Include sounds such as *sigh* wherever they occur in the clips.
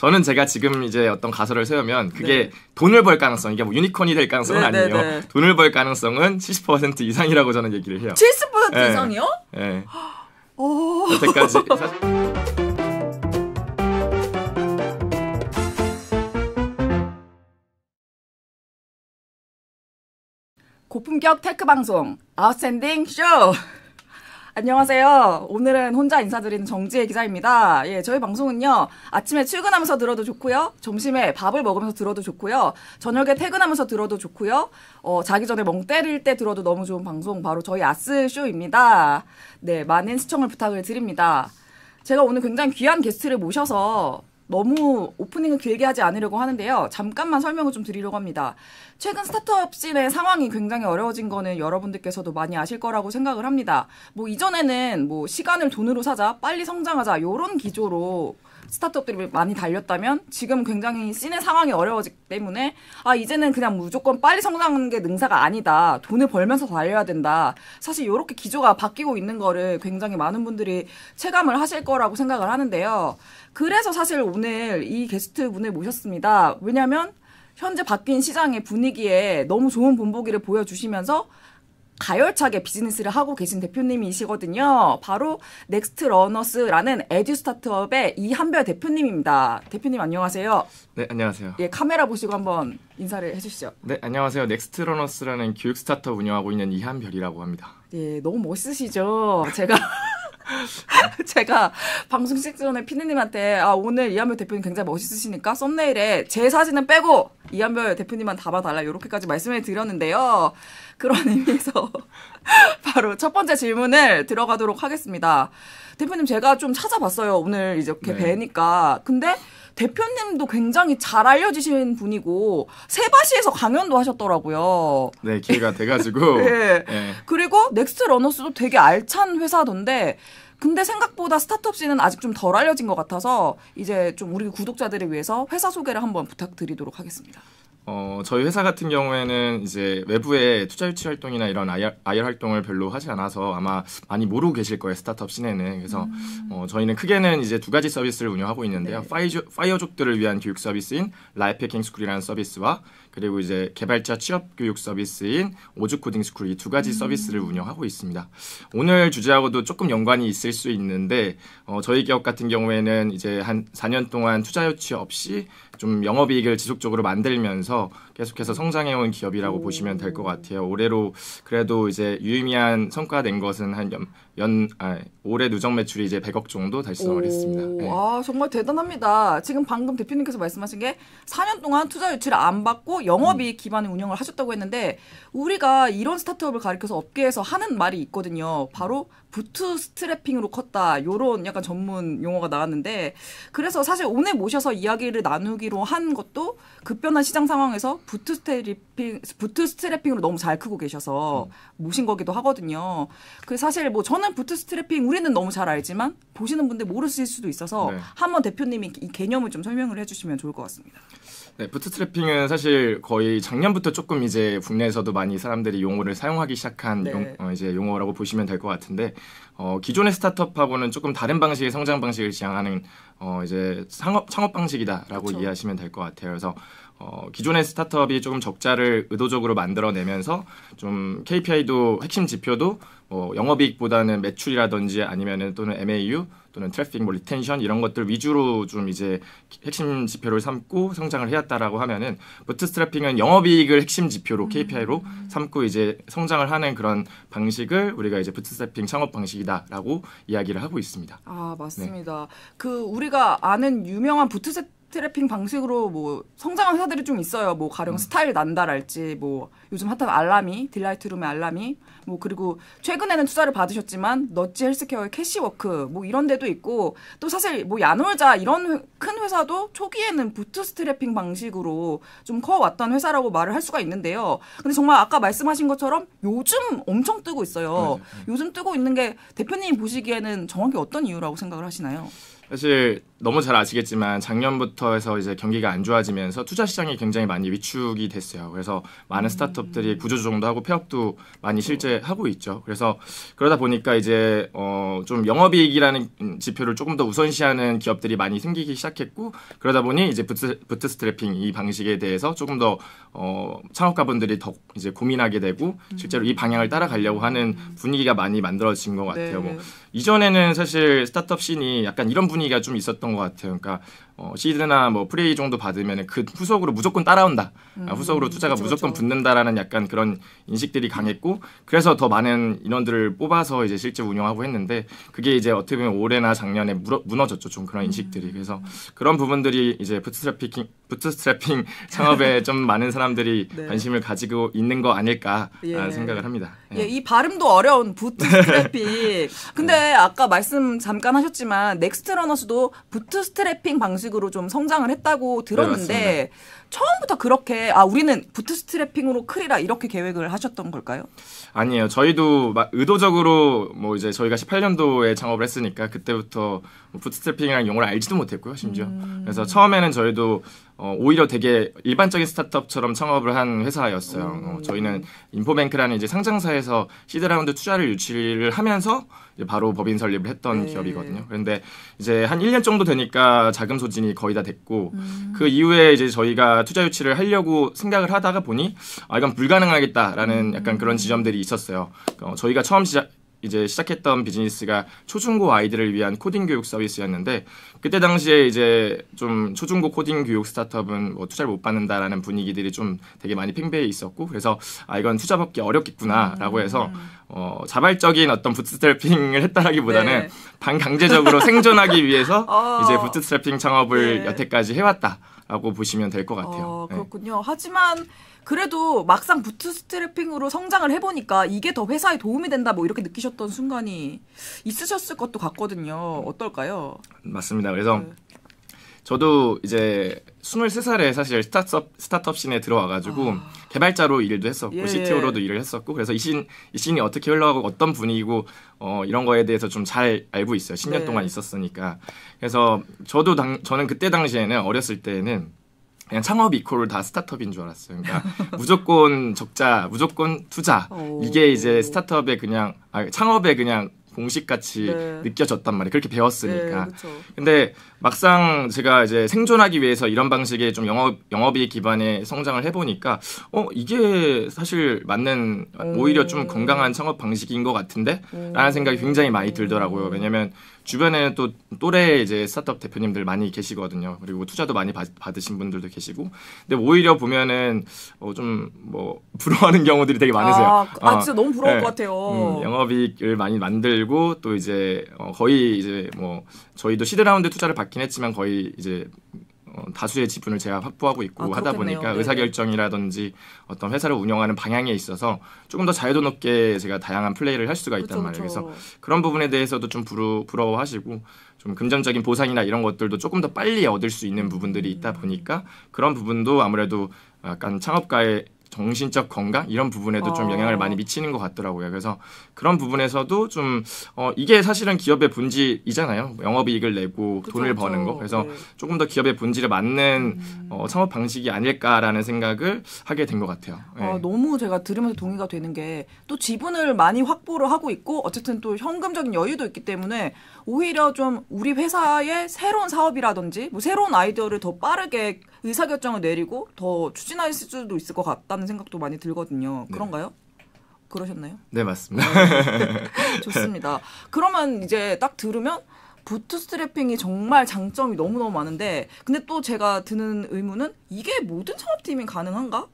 저는 제가 지금 이제 어떤 가설을 세우면 그게 네. 돈을 벌 가능성 이게 뭐 유니콘이 될 가능성은 네, 네 아니에요. 네, 돈을 벌 가능성은 70% 이상이라고 저는 얘기를 해요. 70% 이상이요? 예. 오. 여태까지 *laughs* 고품격 테크 방송 아웃샌딩 쇼. 안녕하세요. 오늘은 혼자 인사드리는 정지혜 기자입니다. 예, 저희 방송은요. 아침에 출근하면서 들어도 좋고요. 점심에 밥을 먹으면서 들어도 좋고요. 저녁에 퇴근하면서 들어도 좋고요. 어, 자기 전에 멍 때릴 때 들어도 너무 좋은 방송 바로 저희 아스 쇼입니다. 네, 많은 시청을 부탁을 드립니다. 제가 오늘 굉장히 귀한 게스트를 모셔서 너무 오프닝을 길게 하지 않으려고 하는데요. 잠깐만 설명을 좀 드리려고 합니다. 최근 스타트업씬의 상황이 굉장히 어려워진 거는 여러분들께서도 많이 아실 거라고 생각을 합니다. 뭐 이전에는 뭐 시간을 돈으로 사자, 빨리 성장하자 요런 기조로 스타트업들이 많이 달렸다면 지금 굉장히 씬의 상황이 어려워지기 때문에 아 이제는 그냥 무조건 빨리 성장하는 게 능사가 아니다. 돈을 벌면서 달려야 된다. 사실 이렇게 기조가 바뀌고 있는 거를 굉장히 많은 분들이 체감을 하실 거라고 생각을 하는데요. 그래서 사실 오늘 이 게스트 분을 모셨습니다. 왜냐하면 현재 바뀐 시장의 분위기에 너무 좋은 본보기를 보여주시면서 가열차게 비즈니스를 하고 계신 대표님이시거든요. 바로 넥스트 러너스라는 에듀 스타트업의 이한별 대표님입니다. 대표님 안녕하세요. 네, 안녕하세요. 예, 카메라 보시고 한번 인사를 해주시죠. 네, 안녕하세요. 넥스트 러너스라는 교육 스타트업 운영하고 있는 이한별이라고 합니다. 예, 너무 멋있으시죠? 제가. *laughs* 제가 방송 시작 전에 피디님한테 아 오늘 이한별 대표님 굉장히 멋있으시니까 썸네일에 제 사진은 빼고 이한별 대표님만 담아달라 이렇게까지 말씀을 드렸는데요. 그런 의미에서 *laughs* 바로 첫 번째 질문을 들어가도록 하겠습니다. 대표님 제가 좀 찾아봤어요. 오늘 이렇게 네. 뵈니까. 근데 대표님도 굉장히 잘 알려지신 분이고 세바시에서 강연도 하셨더라고요. 네 기회가 돼가지고. *laughs* 네. 네. 그리고 넥스트 러너스도 되게 알찬 회사던데 근데 생각보다 스타트업 씬은 아직 좀 덜 알려진 것 같아서 이제 좀 우리 구독자들을 위해서 회사 소개를 한번 부탁드리도록 하겠습니다. 어, 저희 회사 같은 경우에는 이제 외부의 투자 유치 활동이나 이런 IR, 활동을 별로 하지 않아서 아마 많이 모르고 계실 거예요 스타트업 시내는 그래서 음. 어, 저희는 크게는 이제 두 가지 서비스를 운영하고 있는데요 네. 파이어족들을 위한 교육 서비스인 라이프해킹 스쿨이라는 서비스와 그리고 이제 개발자 취업 교육 서비스인 오즈 코딩 스쿨 이 두 가지 음. 서비스를 운영하고 있습니다. 오늘 주제하고도 조금 연관이 있을 수 있는데 어, 저희 기업 같은 경우에는 이제 한 4년 동안 투자 유치 없이 좀 영업이익을 지속적으로 만들면서 계속해서 성장해온 기업이라고 오. 보시면 될 것 같아요. 올해로 그래도 이제 유의미한 성과 된 것은 한 연, 연 아, 올해 누적 매출이 이제 100억 정도 달성을 오. 했습니다. 네. 아 정말 대단합니다. 지금 방금 대표님께서 말씀하신 게 4년 동안 투자 유치를 안 받고 영업이 음. 기반의 운영을 하셨다고 했는데 우리가 이런 스타트업을 가리켜서 업계에서 하는 말이 있거든요. 바로 부트스트래핑으로 컸다. 요런 약간 전문 용어가 나왔는데 그래서 사실 오늘 모셔서 이야기를 나누기로 한 것도 급변한 시장 상황에서 부트스트래핑 부트스트래핑으로 너무 잘 크고 계셔서 음. 모신 거기도 하거든요. 그 사실 뭐 저는 부트스트래핑 우리는 너무 잘 알지만 보시는 분들 모르실 수도 있어서 네. 한번 대표님이 이 개념을 좀 설명을 해주시면 좋을 것 같습니다. 네, 부트스트래핑은 사실 거의 작년부터 조금 이제 국내에서도 많이 사람들이 용어를 사용하기 시작한 네. 용, 어, 이제 용어라고 보시면 될 것 같은데 어, 기존의 스타트업하고는 조금 다른 방식의 성장 방식을 지향하는 어, 이제 상업, 창업 방식이다라고 그렇죠. 이해하시면 될 것 같아요. 그래서 어, 기존의 스타트업이 조금 적자를 의도적으로 만들어내면서 좀 KPI도 핵심 지표도 뭐 영업이익보다는 매출이라든지 아니면은 또는 MAU 또는 트래픽 뭐 리텐션 이런 것들 위주로 좀 이제 핵심 지표를 삼고 성장을 해왔다라고 하면은 부트스트래핑은 영업이익을 핵심 지표로 음. KPI로 삼고 이제 성장을 하는 그런 방식을 우리가 이제 부트스트래핑 창업 방식이다라고 이야기를 하고 있습니다. 아 맞습니다. 네. 그 우리가 아는 유명한 부트스트 트래핑 방식으로 뭐 성장한 회사들이 좀 있어요. 뭐 가령 음. 스타일 난다랄지 뭐 요즘 핫한 알람이 딜라이트룸의 알람이 뭐 그리고 최근에는 투자를 받으셨지만 너치 헬스케어의 캐시워크 뭐 이런 데도 있고 또 사실 뭐 야놀자 이런 큰 회사도 초기에는 부트스트래핑 방식으로 좀 커왔던 회사라고 말을 할 수가 있는데요. 근데 정말 아까 말씀하신 것처럼 요즘 엄청 뜨고 있어요. 음. 요즘 뜨고 있는 게 대표님 보시기에는 정확히 어떤 이유라고 생각을 하시나요? 사실 너무 잘 아시겠지만 작년부터 해서 이제 경기가 안 좋아지면서 투자 시장이 굉장히 많이 위축이 됐어요. 그래서 많은 음. 스타트업들이 구조조정도 하고 폐업도 많이 실제 하고 있죠. 그래서 그러다 보니까 이제 어좀 영업이익이라는 지표를 조금 더 우선시하는 기업들이 많이 생기기 시작했고 그러다 보니 이제 부트, 부트스트래핑 이 방식에 대해서 조금 더어 창업가분들이 더 이제 고민하게 되고 음. 실제로 이 방향을 따라가려고 하는 음. 분위기가 많이 만들어진 것 같아요. 뭐 네. 뭐 이전에는 사실 스타트업 씬이 약간 이런 분위기가 좀 있었던 것 같아요. 그러니까 어, 시드나 뭐 프레이 정도 받으면 그 후속으로 무조건 따라온다. 아, 음, 후속으로 투자가 그쵸, 무조건 그쵸. 붙는다라는 약간 그런 인식들이 강했고 그래서 더 많은 인원들을 뽑아서 이제 실제 운영하고 했는데 그게 이제 어떻게 보면 올해나 작년에 물어, 무너졌죠. 좀 그런 인식들이. 음. 그래서 그런 부분들이 이제 부트스트래핑 부트스트래핑 *laughs* 창업에 좀 많은 사람들이 *laughs* 네. 관심을 가지고 있는 거 아닐까 아, 예. 생각을 합니다. 예. 예. 이 발음도 어려운 부트스트래핑. *laughs* 근데 네. 아까 말씀 잠깐 하셨지만 넥스트러너스도 부트스트래핑 방식 방식으로 좀 성장을 했다고 들었는데 네, 처음부터 그렇게 아 우리는 부트스트래핑으로 크리라 이렇게 계획을 하셨던 걸까요? 아니에요. 저희도 의도적으로 뭐 이제 저희가 18년도에 창업을 했으니까 그때부터 뭐 부트스트래핑이라는 용어를 알지도 못했고요. 심지어 음. 그래서 처음에는 저희도 어, 오히려 되게 일반적인 스타트업처럼 창업을 한 회사였어요. 어, 음. 어, 저희는 인포뱅크라는 이제 상장사에서 시드라운드 투자를 유치를 하면서 바로 법인 설립을 했던 네. 기업이거든요. 그런데 이제 한 1년 정도 되니까 자금 소진이 거의 다 됐고 음. 그 이후에 이제 저희가 투자 유치를 하려고 생각을 하다가 보니 아 이건 불가능하겠다라는 음. 약간 그런 지점들이 있었어요. 어, 저희가 처음 시작 이제 시작했던 비즈니스가 초중고 아이들을 위한 코딩 교육 서비스였는데 그때 당시에 이제 좀 초중고 코딩 교육 스타트업은 뭐 투자를 못 받는다라는 분위기들이 좀 되게 많이 팽배해 있었고 그래서 아 이건 투자 받기 어렵겠구나라고 음. 해서 어 자발적인 어떤 부트스트래핑을 했다라기보다는 네. 반강제적으로 생존하기 위해서 *laughs* 어. 이제 부트스트래핑 창업을 네. 여태까지 해왔다. 라고 보시면 될 것 같아요. 어, 네. 그렇군요. 네. 하지만 그래도 막상 부트스트래핑으로 성장을 해보니까 이게 더 회사에 도움이 된다 뭐 이렇게 느끼셨던 순간이 있으셨을 것도 같거든요. 어떨까요? 맞습니다. 그래서 네. 저도 이제 23살에 사실 스타트업, 스타트업 씬에 들어와가지고 아. 개발자로 일도 했었고 예, CTO로도 일을 했었고 그래서 이 신, 이 신이 어떻게 흘러가고 어떤 분위기고 어, 이런 거에 대해서 좀 잘 알고 있어요. 10년 네. 동안 있었으니까. 그래서 저도 당, 저는 그때 당시에는 어렸을 때는 에 그냥 창업 이퀄을 다 스타트업인 줄 알았어요. 그러니까 *laughs* 무조건 적자, 무조건 투자. 이게 이제 스타트업의 그냥 아, 창업의 그냥 공식같이 네. 느껴졌단 말이에요. 그렇게 배웠으니까. 네, 그렇죠. 근데 막상 제가 이제 생존하기 위해서 이런 방식의 좀 영업 영업이 기반의 성장을 해보니까 어 이게 사실 맞는 오히려 좀 음. 건강한 창업 방식인 것 같은데라는 음. 생각이 굉장히 많이 음. 들더라고요. 왜냐면 주변에 또 또래 이제 스타트업 대표님들 많이 계시거든요. 그리고 투자도 많이 받, 으신 분들도 계시고. 근데 오히려 보면은 어, 좀뭐 *laughs* 부러워하는 경우들이 되게 많으세요. 아, 아 어. 진짜 너무 부러울 네. 것 같아요. 음, 영업이익을 많이 만들고 또 이제 어, 거의 이제 뭐 저희도 시드 라운드 투자를 받긴 했지만 거의 이제 어, 다수의 지분을 제가 확보하고 있고 아, 하다 보니까 네. 의사결정이라든지 어떤 회사를 운영하는 방향에 있어서 조금 더 자유도 높게 제가 다양한 플레이를 할 수가 있단 그쵸, 말이에요. 그쵸. 그래서 그런 부분에 대해서도 좀 부러, 부러워하시고 좀 금전적인 보상이나 이런 것들도 조금 더 빨리 얻을 수 있는 부분들이 있다 보니까 그런 부분도 아무래도 약간 창업가의 정신적 건강 이런 부분에도 어. 좀 영향을 많이 미치는 것 같더라고요. 그래서 그런 부분에서도 좀 어, 이게 사실은 기업의 본질이잖아요. 영업이익을 내고 그쵸, 돈을 버는 거. 그래서 네. 조금 더 기업의 본질에 맞는 음. 어, 창업 방식이 아닐까라는 생각을 하게 된 것 같아요. 어, 네. 아, 너무 제가 들으면서 동의가 되는 게 또 지분을 많이 확보를 하고 있고 어쨌든 또 현금적인 여유도 있기 때문에 오히려 좀 우리 회사의 새로운 사업이라든지 뭐 새로운 아이디어를 더 빠르게 의사결정을 내리고 더 추진할 수도 있을 것 같다는 생각도 많이 들거든요. 네. 그런가요? 그러셨나요? 네, 맞습니다. 어, 네. *laughs* *laughs* 좋습니다. 그러면 이제 딱 들으면 부트스트래핑이 정말 장점이 너무너무 많은데 근데 또 제가 드는 의문은 이게 모든 창업팀이 가능한가?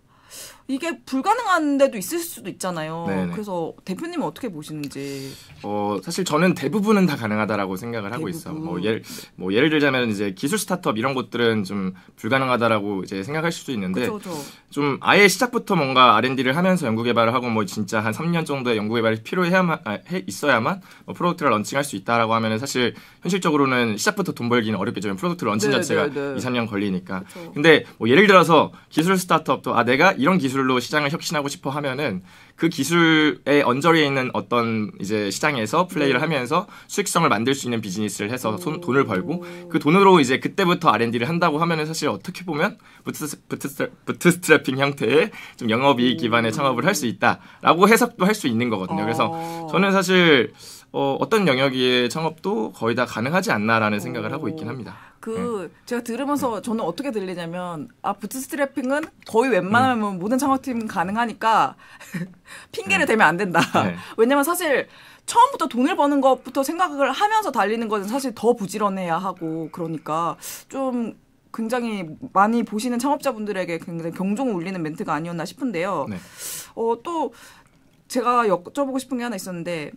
이게 불가능한 데도 있을 수도 있잖아요. 네네. 그래서 대표님은 어떻게 보시는지. 어 사실 저는 대부분은 다 가능하다라고 생각을 뭐 대부분. 하고 있어. 뭐 예를 뭐 예를 들자면 이제 기술 스타트업 이런 것들은 좀 불가능하다라고 이제 생각할 수도 있는데 그쵸, 그쵸. 좀 아예 시작부터 뭔가 R&D를 하면서 연구 개발을 하고 뭐 진짜 한 3년 정도의 연구 개발이 필요해야만 아, 해 있어야만 뭐 프로덕트를 런칭할 수 있다라고 하면은 사실 현실적으로는 시작부터 돈 벌기는 어렵겠지만 프로덕트 런칭 네네네. 자체가 2, 3년 걸리니까. 그쵸. 근데 뭐 예를 들어서 기술 스타트업도 아 내가 이런 기술 기술로 시장을 혁신하고 싶어 하면은 그 기술의 언저리에 있는 어떤 이제 시장에서 플레이를 네. 하면서 수익성을 만들 수 있는 비즈니스를 해서 손, 음. 돈을 벌고 그 돈으로 이제 그때부터 R&D를 한다고 하면은 사실 어떻게 보면 부트, 부트, 부트스트래핑 형태의 좀 영업이익 기반의 창업을 할 수 있다라고 해석도 할 수 있는 거거든요. 그래서 어. 저는 사실 어, 어떤 영역의 창업도 거의 다 가능하지 않나라는 생각을 오. 하고 있긴 합니다. 그 네. 제가 들으면서 저는 어떻게 들리냐면 아 부트스트래핑은 거의 웬만하면 음. 모든 창업팀 가능하니까 *laughs* 핑계를 음. 대면 안 된다. 네. *laughs* 왜냐면 사실 처음부터 돈을 버는 것부터 생각을 하면서 달리는 것은 사실 더 부지런해야 하고 그러니까 좀 굉장히 많이 보시는 창업자분들에게 굉장히 경종을 울리는 멘트가 아니었나 싶은데요. 네. 어또 제가 여쭤보고 싶은 게 하나 있었는데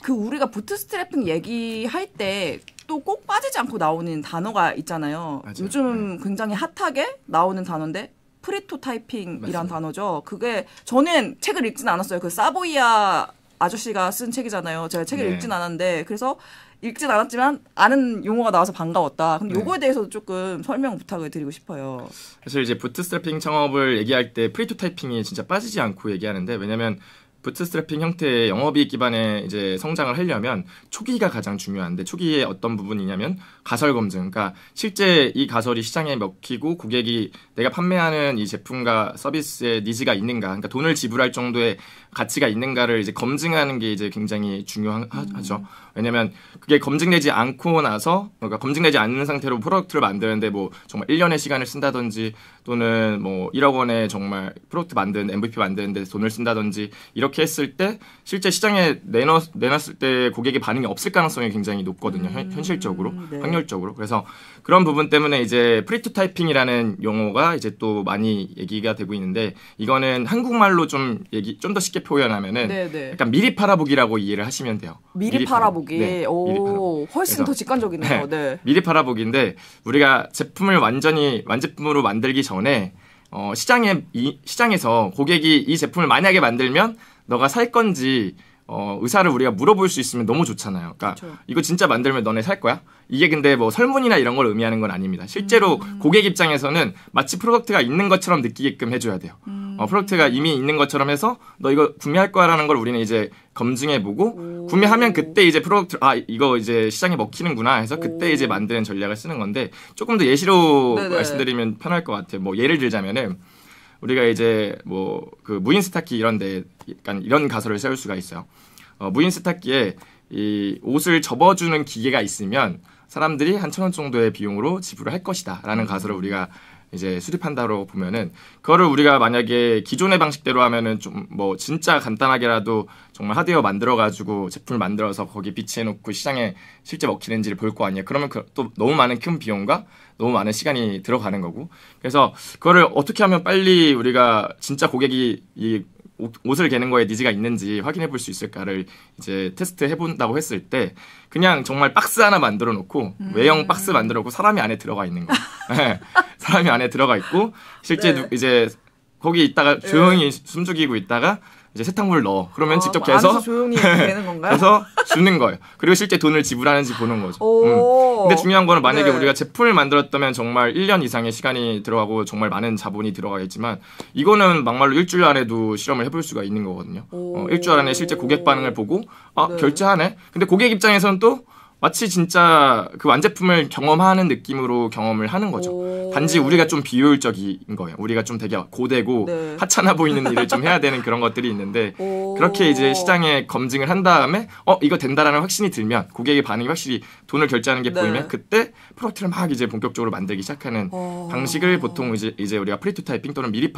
그 우리가 부트스트래핑 얘기할 때 또 꼭 빠지지 않고 나오는 단어가 있잖아요. 맞아요. 요즘 네. 굉장히 핫하게 나오는 단어인데 프리토타이핑이란 단어죠. 그게 저는 책을 읽진 않았어요. 그 사보이아 아저씨가 쓴 책이잖아요. 제가 책을 네. 읽진 않았는데 그래서 읽진 않았지만 아는 용어가 나와서 반가웠다. 근데 네. 요거에 대해서도 조금 설명 부탁을 드리고 싶어요. 사실 이제 부트스트래핑 창업을 얘기할 때 프리토타이핑이 진짜 빠지지 않고 얘기하는데 왜냐면 부트스트래핑 형태의 영업이익 기반의 이제 성장을 하려면 초기가 가장 중요한데 초기에 어떤 부분이냐면 가설 검증. 그러니까 실제 이 가설이 시장에 먹히고 고객이 내가 판매하는 이 제품과 서비스에 니즈가 있는가, 그러니까 돈을 지불할 정도의 가치가 있는가를 이제 검증하는 게 이제 굉장히 중요하죠. 음. 왜냐면 그게 검증되지 않고 나서 그러니까 검증되지 않는 상태로 프로덕트를 만드는데 뭐 정말 1년의 시간을 쓴다든지 또는 뭐 1억 원에 정말 프로덕트 만드는 MVP 만드는데 돈을 쓴다든지 이렇게 했을 때 실제 시장에 내놨, 내놨을 때 고객의 반응이 없을 가능성이 굉장히 높거든요. 현, 음, 실적으로 네. 확률적으로. 그래서 그런 부분 때문에 이제 프리토타이핑이라는 용어가 이제 또 많이 얘기가 되고 있는데 이거는 한국말로 좀 얘기 좀 더 쉽게 표현하면은 네네. 네. 약간 미리 팔아보기라고 이해를 하시면 돼요. 미리, 미리 팔아보기. 팔아보기. 네, 오, 미리 팔아보기. 훨씬 더 직관적이네요. 네. 네. 미리 팔아보기인데 우리가 제품을 완전히 완제품으로 만들기 전에 어, 시장에 이, 시장에서 고객이 이 제품을 만약에 만들면 너가 살 건지 어, 의사를 우리가 물어볼 수 있으면 너무 좋잖아요. 그러니까 그렇죠. 이거 진짜 만들면 너네 살 거야? 이게 근데 뭐 설문이나 이런 걸 의미하는 건 아닙니다. 실제로 음. 고객 입장에서는 마치 프로덕트가 있는 것처럼 느끼게끔 해줘야 돼요. 음. 어, 프로덕트가 이미 있는 것처럼 해서 너 이거 구매할 거야라는 걸 우리는 이제 검증해보고 오. 구매하면 그때 이제 프로덕트 아 이거 이제 시장에 먹히는구나 해서 그때 오. 이제 만드는 전략을 쓰는 건데 조금 더 예시로 네네. 네. 말씀드리면 편할 것 같아요. 뭐 예를 들자면은 우리가 이제 뭐 그 무인 세탁기 이런 데 약간 이런 가설을 세울 수가 있어요. 어, 무인 세탁기에 이 옷을 접어주는 기계가 있으면 사람들이 한 천 원 정도의 비용으로 지불을 할 것이다라는 가설을 우리가 이제 수립한다로 보면은 그거를 우리가 만약에 기존의 방식대로 하면은 좀 뭐 진짜 간단하게라도 정말 하드웨어 만들어 가지고 제품을 만들어서 거기 비치해 놓고 시장에 실제 먹히는지를 볼 거 아니에요. 그러면 그또 너무 많은 큰 비용과 너무 많은 시간이 들어가는 거고 그래서 그거를 어떻게 하면 빨리 우리가 진짜 고객이 이 옷을 개는 거에 니즈가 있는지 확인해 볼 수 있을까를 이제 테스트 해본다고 했을 때 그냥 정말 박스 하나 만들어 놓고 음. 외형 박스 만들어 놓고 사람이 안에 들어가 있는 거 *laughs* 네. 사람이 안에 들어가 있고 실제 네. 이제 거기 있다가 네. 조용히 네. 숨죽이고 있다가 이제 세탁물을 넣어. 그러면 어, 직접 계서 조용히 *laughs* 네, 되는 건가요? 그래서 주는 거예요. 그리고 실제 돈을 지불하는지 보는 거죠. 음. 근데 중요한 거는 만약에 네. 우리가 제품을 만들었다면 정말 1년 이상의 시간이 들어가고 정말 많은 자본이 들어가겠지만 이거는 막말로 일주일 안에도 실험을 해볼 수가 있는 거거든요. 어, 일주일 안에 실제 고객 반응을 보고 아 네. 결제하네. 근데 고객 입장에서는 또 마치 진짜 그 완제품을 경험하는 느낌으로 경험을 하는 거죠. 단지 우리가 좀 비효율적인 거예요. 우리가 좀 되게 고되고 네. 하찮아 보이는 일을 좀 해야 되는 그런 것들이 있는데 그렇게 이제 시장에 검증을 한 다음에 어 이거 된다라는 확신이 들면 고객의 반응이 확실히 돈을 결제하는 게 네. 보이면 그때 프로젝트를 막 이제 본격적으로 만들기 시작하는 어. 방식을 보통 이제 이제 우리가 프리토타이핑 또는 미리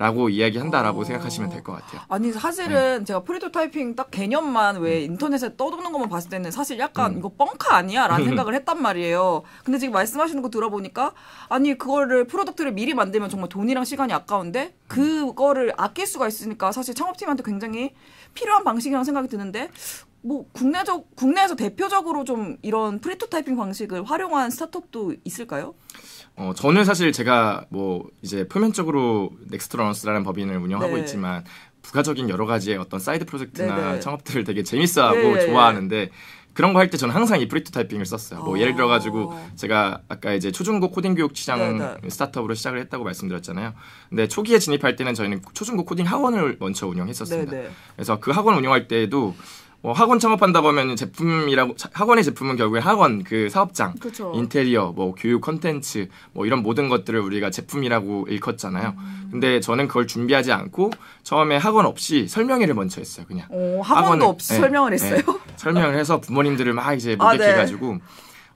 팔아보기라고 이야기한다라고 어. 생각하시면 될 것 같아요. 아니 사실은 네. 제가 프리토타이핑 딱 개념만 왜 음. 인터넷에 떠도는 것만 봤을 때는 사실 약간 음. 이거 뻥카 아니야? 라는 *laughs* 생각을 했단 말이에요. 근데 지금 말씀하시는 거 들어보니까 아니 그거를 프로덕트를 미리 만들면 정말 돈이랑 시간이 아까운데 그거를 아낄 수가 있으니까 사실 창업팀한테 굉장히 필요한 방식이라는 생각이 드는데 뭐 국내적 국내에서 대표적으로 좀 이런 프리토타이핑 방식을 활용한 스타트업도 있을까요? 어 저는 사실 제가 뭐 이제 표면적으로 넥스트런스라는 법인을 운영하고 네. 있지만 부가적인 여러 가지의 어떤 사이드 프로젝트나 네네. 창업들을 되게 재밌어하고 네네. 예, 예, 예. 좋아하는데 그런 거 할 때 저는 항상 이 프리토타이핑을 썼어요. 뭐 예를 들어 가지고 아. 제가 아까 이제 초중고 코딩 교육 시장 네네. 네. 스타트업으로 시작을 했다고 말씀드렸잖아요. 근데 초기에 진입할 때는 저희는 초중고 코딩 학원을 먼저 운영했었습니다. 네네. 네. 그래서 그 학원 운영할 때에도 뭐 학원 창업한다보 하면 제품이라고 학원의 제품은 결국에 학원 그 사업장 그쵸. 그렇죠. 인테리어 뭐 교육 컨텐츠 뭐 이런 모든 것들을 우리가 제품이라고 일컫잖아요 음. 근데 저는 그걸 준비하지 않고 처음에 학원 없이 설명회를 먼저 했어요 그냥 오, 어, 학원도 학원을, 없이 네, 설명을 예, 예. 했어요 네, 설명을 해서 부모님들을 막 이제 아, 네. 모객해가지고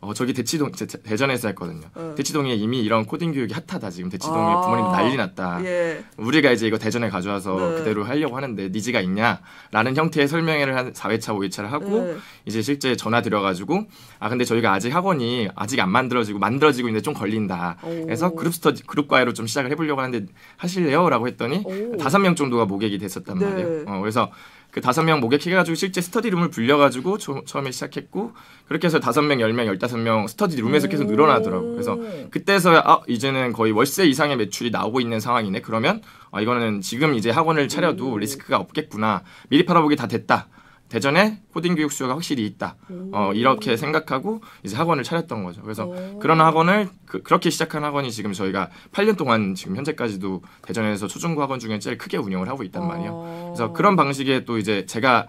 어, 저기 대치동 제, 대전에서 했거든요. 어. 대치동에 이미 이런 코딩 교육이 핫하다 지금 대치동에 아. 부모님 난리 났다. 예. 우리가 이제 이거 대전에 가져와서 네. 그대로 하려고 하는데 니즈가 있냐라는 형태의 설명회를 한 4회차 5회차를 하고 예. 이제 실제 전화 드려가지고 아 근데 저희가 아직 학원이 아직 안 만들어지고 만들어지고 있는데 좀 걸린다. 오. 그래서 그룹 스터 그룹 과외로 좀 시작을 해보려고 하는데 하실래요?라고 했더니 다섯 명 정도가 모객이 됐었단 네. 말이에요. 어, 그래서 그 다섯 명 목에 해가지고 실제 스터디룸을 불려가지고 초, 처음에 시작했고 그렇게 해서 다섯 명, 열 명, 열다섯 명 스터디룸에서 계속 늘어나더라고. 그래서 그때서야 아 이제는 거의 월세 이상의 매출이 나오고 있는 상황이네. 그러면 아 이거는 지금 이제 학원을 차려도 음. 리스크가 없겠구나. 미리 팔아보기 다 됐다. 대전에 코딩 교육 수요가 확실히 있다. 어, 이렇게 생각하고 이제 학원을 차렸던 거죠. 그래서 오. 그런 학원을 그, 렇게 시작한 학원이 지금 저희가 8년 동안 지금 현재까지도 대전에서 초중고 학원 중에 제일 크게 운영을 하고 있단 말이에요. 오. 그래서 그런 방식의 또 이제 제가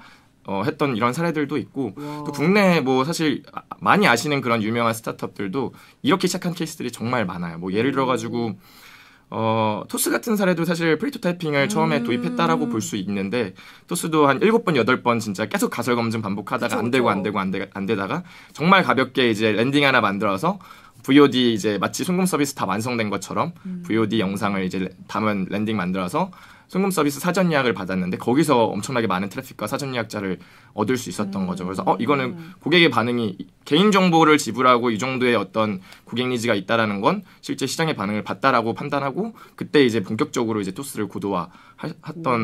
어, 했던 이런 사례들도 있고 와. 또 국내 에뭐 사실 많이 아시는 그런 유명한 스타트업들도 이렇게 시작한 케이스들이 정말 많아요. 뭐 예를 들어 가지고 어, 토스 같은 사례도 사실 프리토타이핑을 처음에 도입했다라고 볼 수 있는데 토스도 한 7번, 8번 진짜 계속 가설 검증 반복하다가 그쵸, 안 되고 안 되고 안, 되, 안 되다가 정말 가볍게 이제 랜딩 하나 만들어서 VOD 이제 마치 송금 서비스 다 완성된 것처럼 음. VOD 영상을 이제 담은 랜딩 만들어서 송금 서비스 사전 예약을 받았는데 거기서 엄청나게 많은 트래픽과 사전 예약자를 얻을 수 있었던 음. 거죠. 그래서 어 이거는 음. 고객의 반응이 개인 정보를 지불하고 이 정도의 어떤 고객 니즈가 있다라는 건 실제 시장의 반응을 봤다라고 판단하고 그때 이제 본격적으로 이제 토스를 고도화했던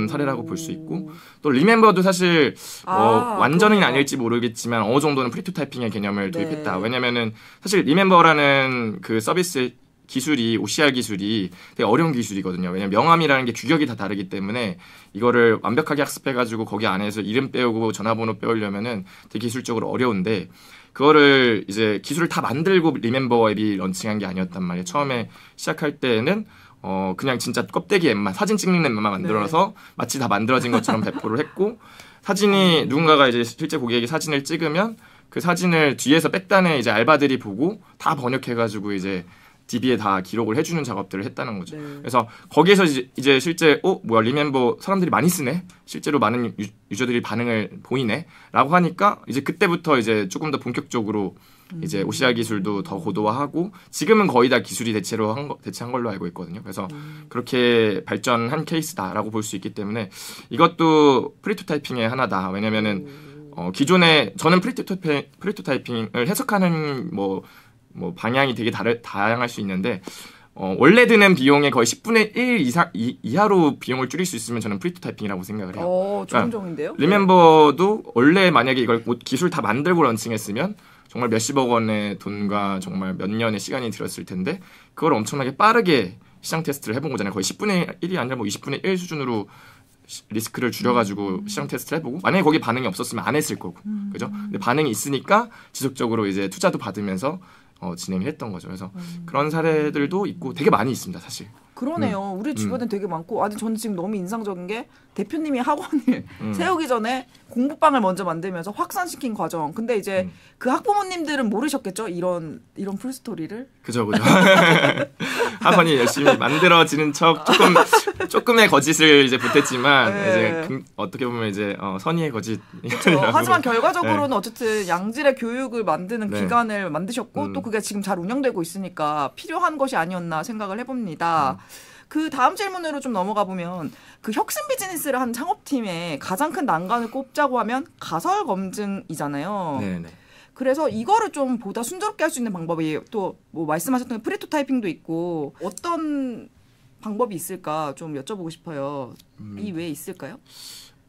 음. 사례라고 볼 수 있고 또 리멤버도 사실 어, 아, 어, 완전히 그렇죠. 아닐지 모르겠지만 어느 정도는 프리투 타이핑의 개념을 도입했다. 네. 왜냐면은 사실 리멤버라는 그 서비스 기술이 OCR 기술이 되게 어려운 기술이거든요. 왜냐면 명함이라는게 규격이 다 다르기 때문에 이거를 완벽하게 학습해 가지고 거기 안에서 이름 빼우고 전화번호 빼우려면은 되게 기술적으로 어려운데 그거를 이제 기술을 다 만들고 리멤버 앱이 런칭한 게 아니었단 말이에요. 처음에 시작할 때는 어 그냥 진짜 껍데기 앱만 사진 찍는 앱만 네. 만들어서 네. 마치 다 만들어진 것처럼 배포를 했고 사진이 누군가가 이제 실제 고객에게 사진을 찍으면 그 사진을 뒤에서 백단에 이제 알바들이 보고 다 번역해가지고 이제 DB에 다 기록을 해주는 작업들을 했다는 거죠. 네. 그래서 거기에서 이제, 이제 실제 어 뭐야 리멤버 사람들이 많이 쓰네. 실제로 많은 유, 저들이 반응을 보이네라고 하니까 이제 그때부터 이제 조금 더 본격적으로 이제 OCR 음. 기술도 더 고도화하고 지금은 거의 다 기술이 대체로 한 거, 대체한 걸로 알고 있거든요. 그래서 음. 그렇게 발전한 케이스다라고 볼 수 있기 때문에 이것도 프리토타이핑의 하나다. 왜냐면은 음. 어, 기존에 저는 프리토타이핑, 프리토타이핑을 해석하는 뭐뭐 방향이 되게 다르, 다양할 수 있는데 어, 원래 드는 비용의 거의 10분의 1 이상, 이, 이하로 비용을 줄일 수 있으면 저는 프리토타이핑이라고 생각을 해요. 어, 좋인데요그니까 그러니까 네. 리멤버도 원래 만약에 이걸 기술 다 만들고 런칭했으면 정말 몇십억 원의 돈과 정말 몇 년의 시간이 들었을 텐데 그걸 엄청나게 빠르게 시장 테스트를 해본 거잖아요. 거의 10분의 1이 아니라 뭐 20분의 1 수준으로 리스크를 줄여가지고 음. 시장 테스트를 해보고 만약에 거기 반응이 없었으면 안 했을 거고 음. 그죠? 근데 반응이 있으니까 지속적으로 이제 투자도 받으면서 어, 진행을 했던 거죠. 그래서 음. 그런 사례들도 있고 되게 많이 있습니다, 사실. 그러네요. 음. 우리 주변엔 음. 되게 많고 아니 저는 지금 너무 인상적인 게 대표님이 학원을 음. *laughs* 세우기 전에 공부방을 먼저 만들면서 확산시킨 과정. 근데 이제 그 학부모님들은 모르셨겠죠? 이런 이런 풀 스토리를. 그죠 그죠. *laughs* 학원이 열심히 만들어지는 척 조금 조금의 거짓을 이제 보탰지만 네. 이제 금, 어떻게 보면 이제 어, 선의의 거짓. 하지만 결과적으로는 네. 어쨌든 양질의 교육을 만드는 네. 기관을 만드셨고 음. 또 그게 지금 잘 운영되고 있으니까 필요한 것이 아니었나 생각을 해봅니다. 음. 그 다음 질문으로 좀 넘어가 보면 그 혁신 비즈니스를 한 창업팀의 가장 큰 난관을 꼽자고 하면 가설 검증이잖아요. 네네. 그래서 이거를 좀 보다 순조롭게 할 수 있는 방법이 또 뭐 말씀하셨던 그 프리토타이핑도 있고 어떤 방법이 있을까 좀 여쭤보고 싶어요. 음. 이왜 있을까요?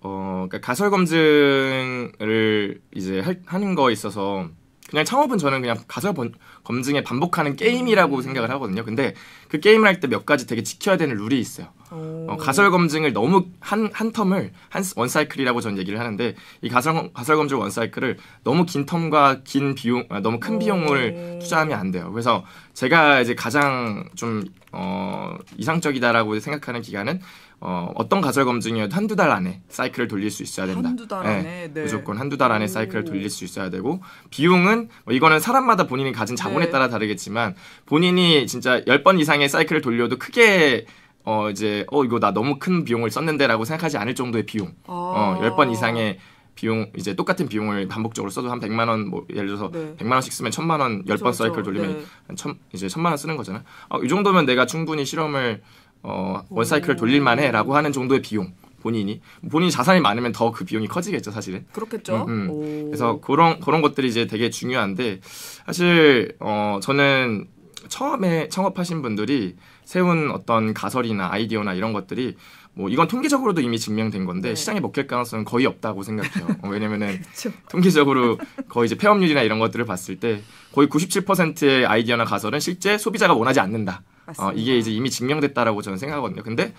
어, 그러니까 가설 검증을 이제 할, 하는 거에 있어서 그냥 그러니까 창업은 저는 그냥 가설 번, 검증에 반복하는 게임이라고 생각을 하거든요. 근데 그 게임을 할 때 몇 가지 되게 지켜야 되는 룰이 있어요. 어, 가설 검증을 너무 한, 한 텀을, 한, 원사이클이라고 저는 얘기를 하는데, 이 가설, 가설 검증 원사이클을 너무 긴 텀과 긴 비용, 아, 너무 큰 비용을 네. 투자하면 안 돼요. 그래서 제가 이제 가장 좀, 어, 이상적이다라고 생각하는 기간은 어, 어떤 가설 검증이어도 한두 달 안에 사이클을 돌릴 수 있어야 된다. 한두 달 예, 안에 네. 네. 무조건 한두 달 안에 사이클을 돌릴 수 있어야 되고 비용은 뭐 이거는 사람마다 본인이 가진 자본에 네. 따라 다르겠지만 본인이 진짜 1 0번 이상의 사이클을 돌려도 크게 어 이제 어 이거 나 너무 큰 비용을 썼는데라고 생각하지 않을 정도의 비용. 아. 어0번 이상의 비용 이제 똑같은 비용을 반복적으로 써도 한 100만 원뭐 예를 들어서 네. 100만 원씩 쓰면 1000만 원 10번 그렇죠, 그렇죠, 사이클 돌리면 네. 한 천, 이제 1000만 원 쓰는 거잖아. 어, 이 정도면 내가 충분히 실험을 어, 원사이클을 돌릴만 해라고 하는 정도의 비용. 본인이 본인이 자산이 많으면 더 그 비용이 커지겠죠 사실은 그렇겠죠 음, 음. 그래서 그런 그런 것들이 이제 되게 중요한데 사실 어 저는 처음에 창업하신 분들이 세운 어떤 가설이나 아이디어나 이런 것들이 뭐 이건 통계적으로도 이미 증명된 건데 네. 시장에 먹힐 가능성은 거의 없다고 생각해요. 어, 왜냐면은 *laughs* 통계적으로 거의 이제 폐업률이나 이런 것들을 봤을 때 거의 97%의 아이디어나 가설은 실제 소비자가 원하지 않는다. 어, 이게 이제 이미 증명됐다라고 저는 생각하거든요. 근데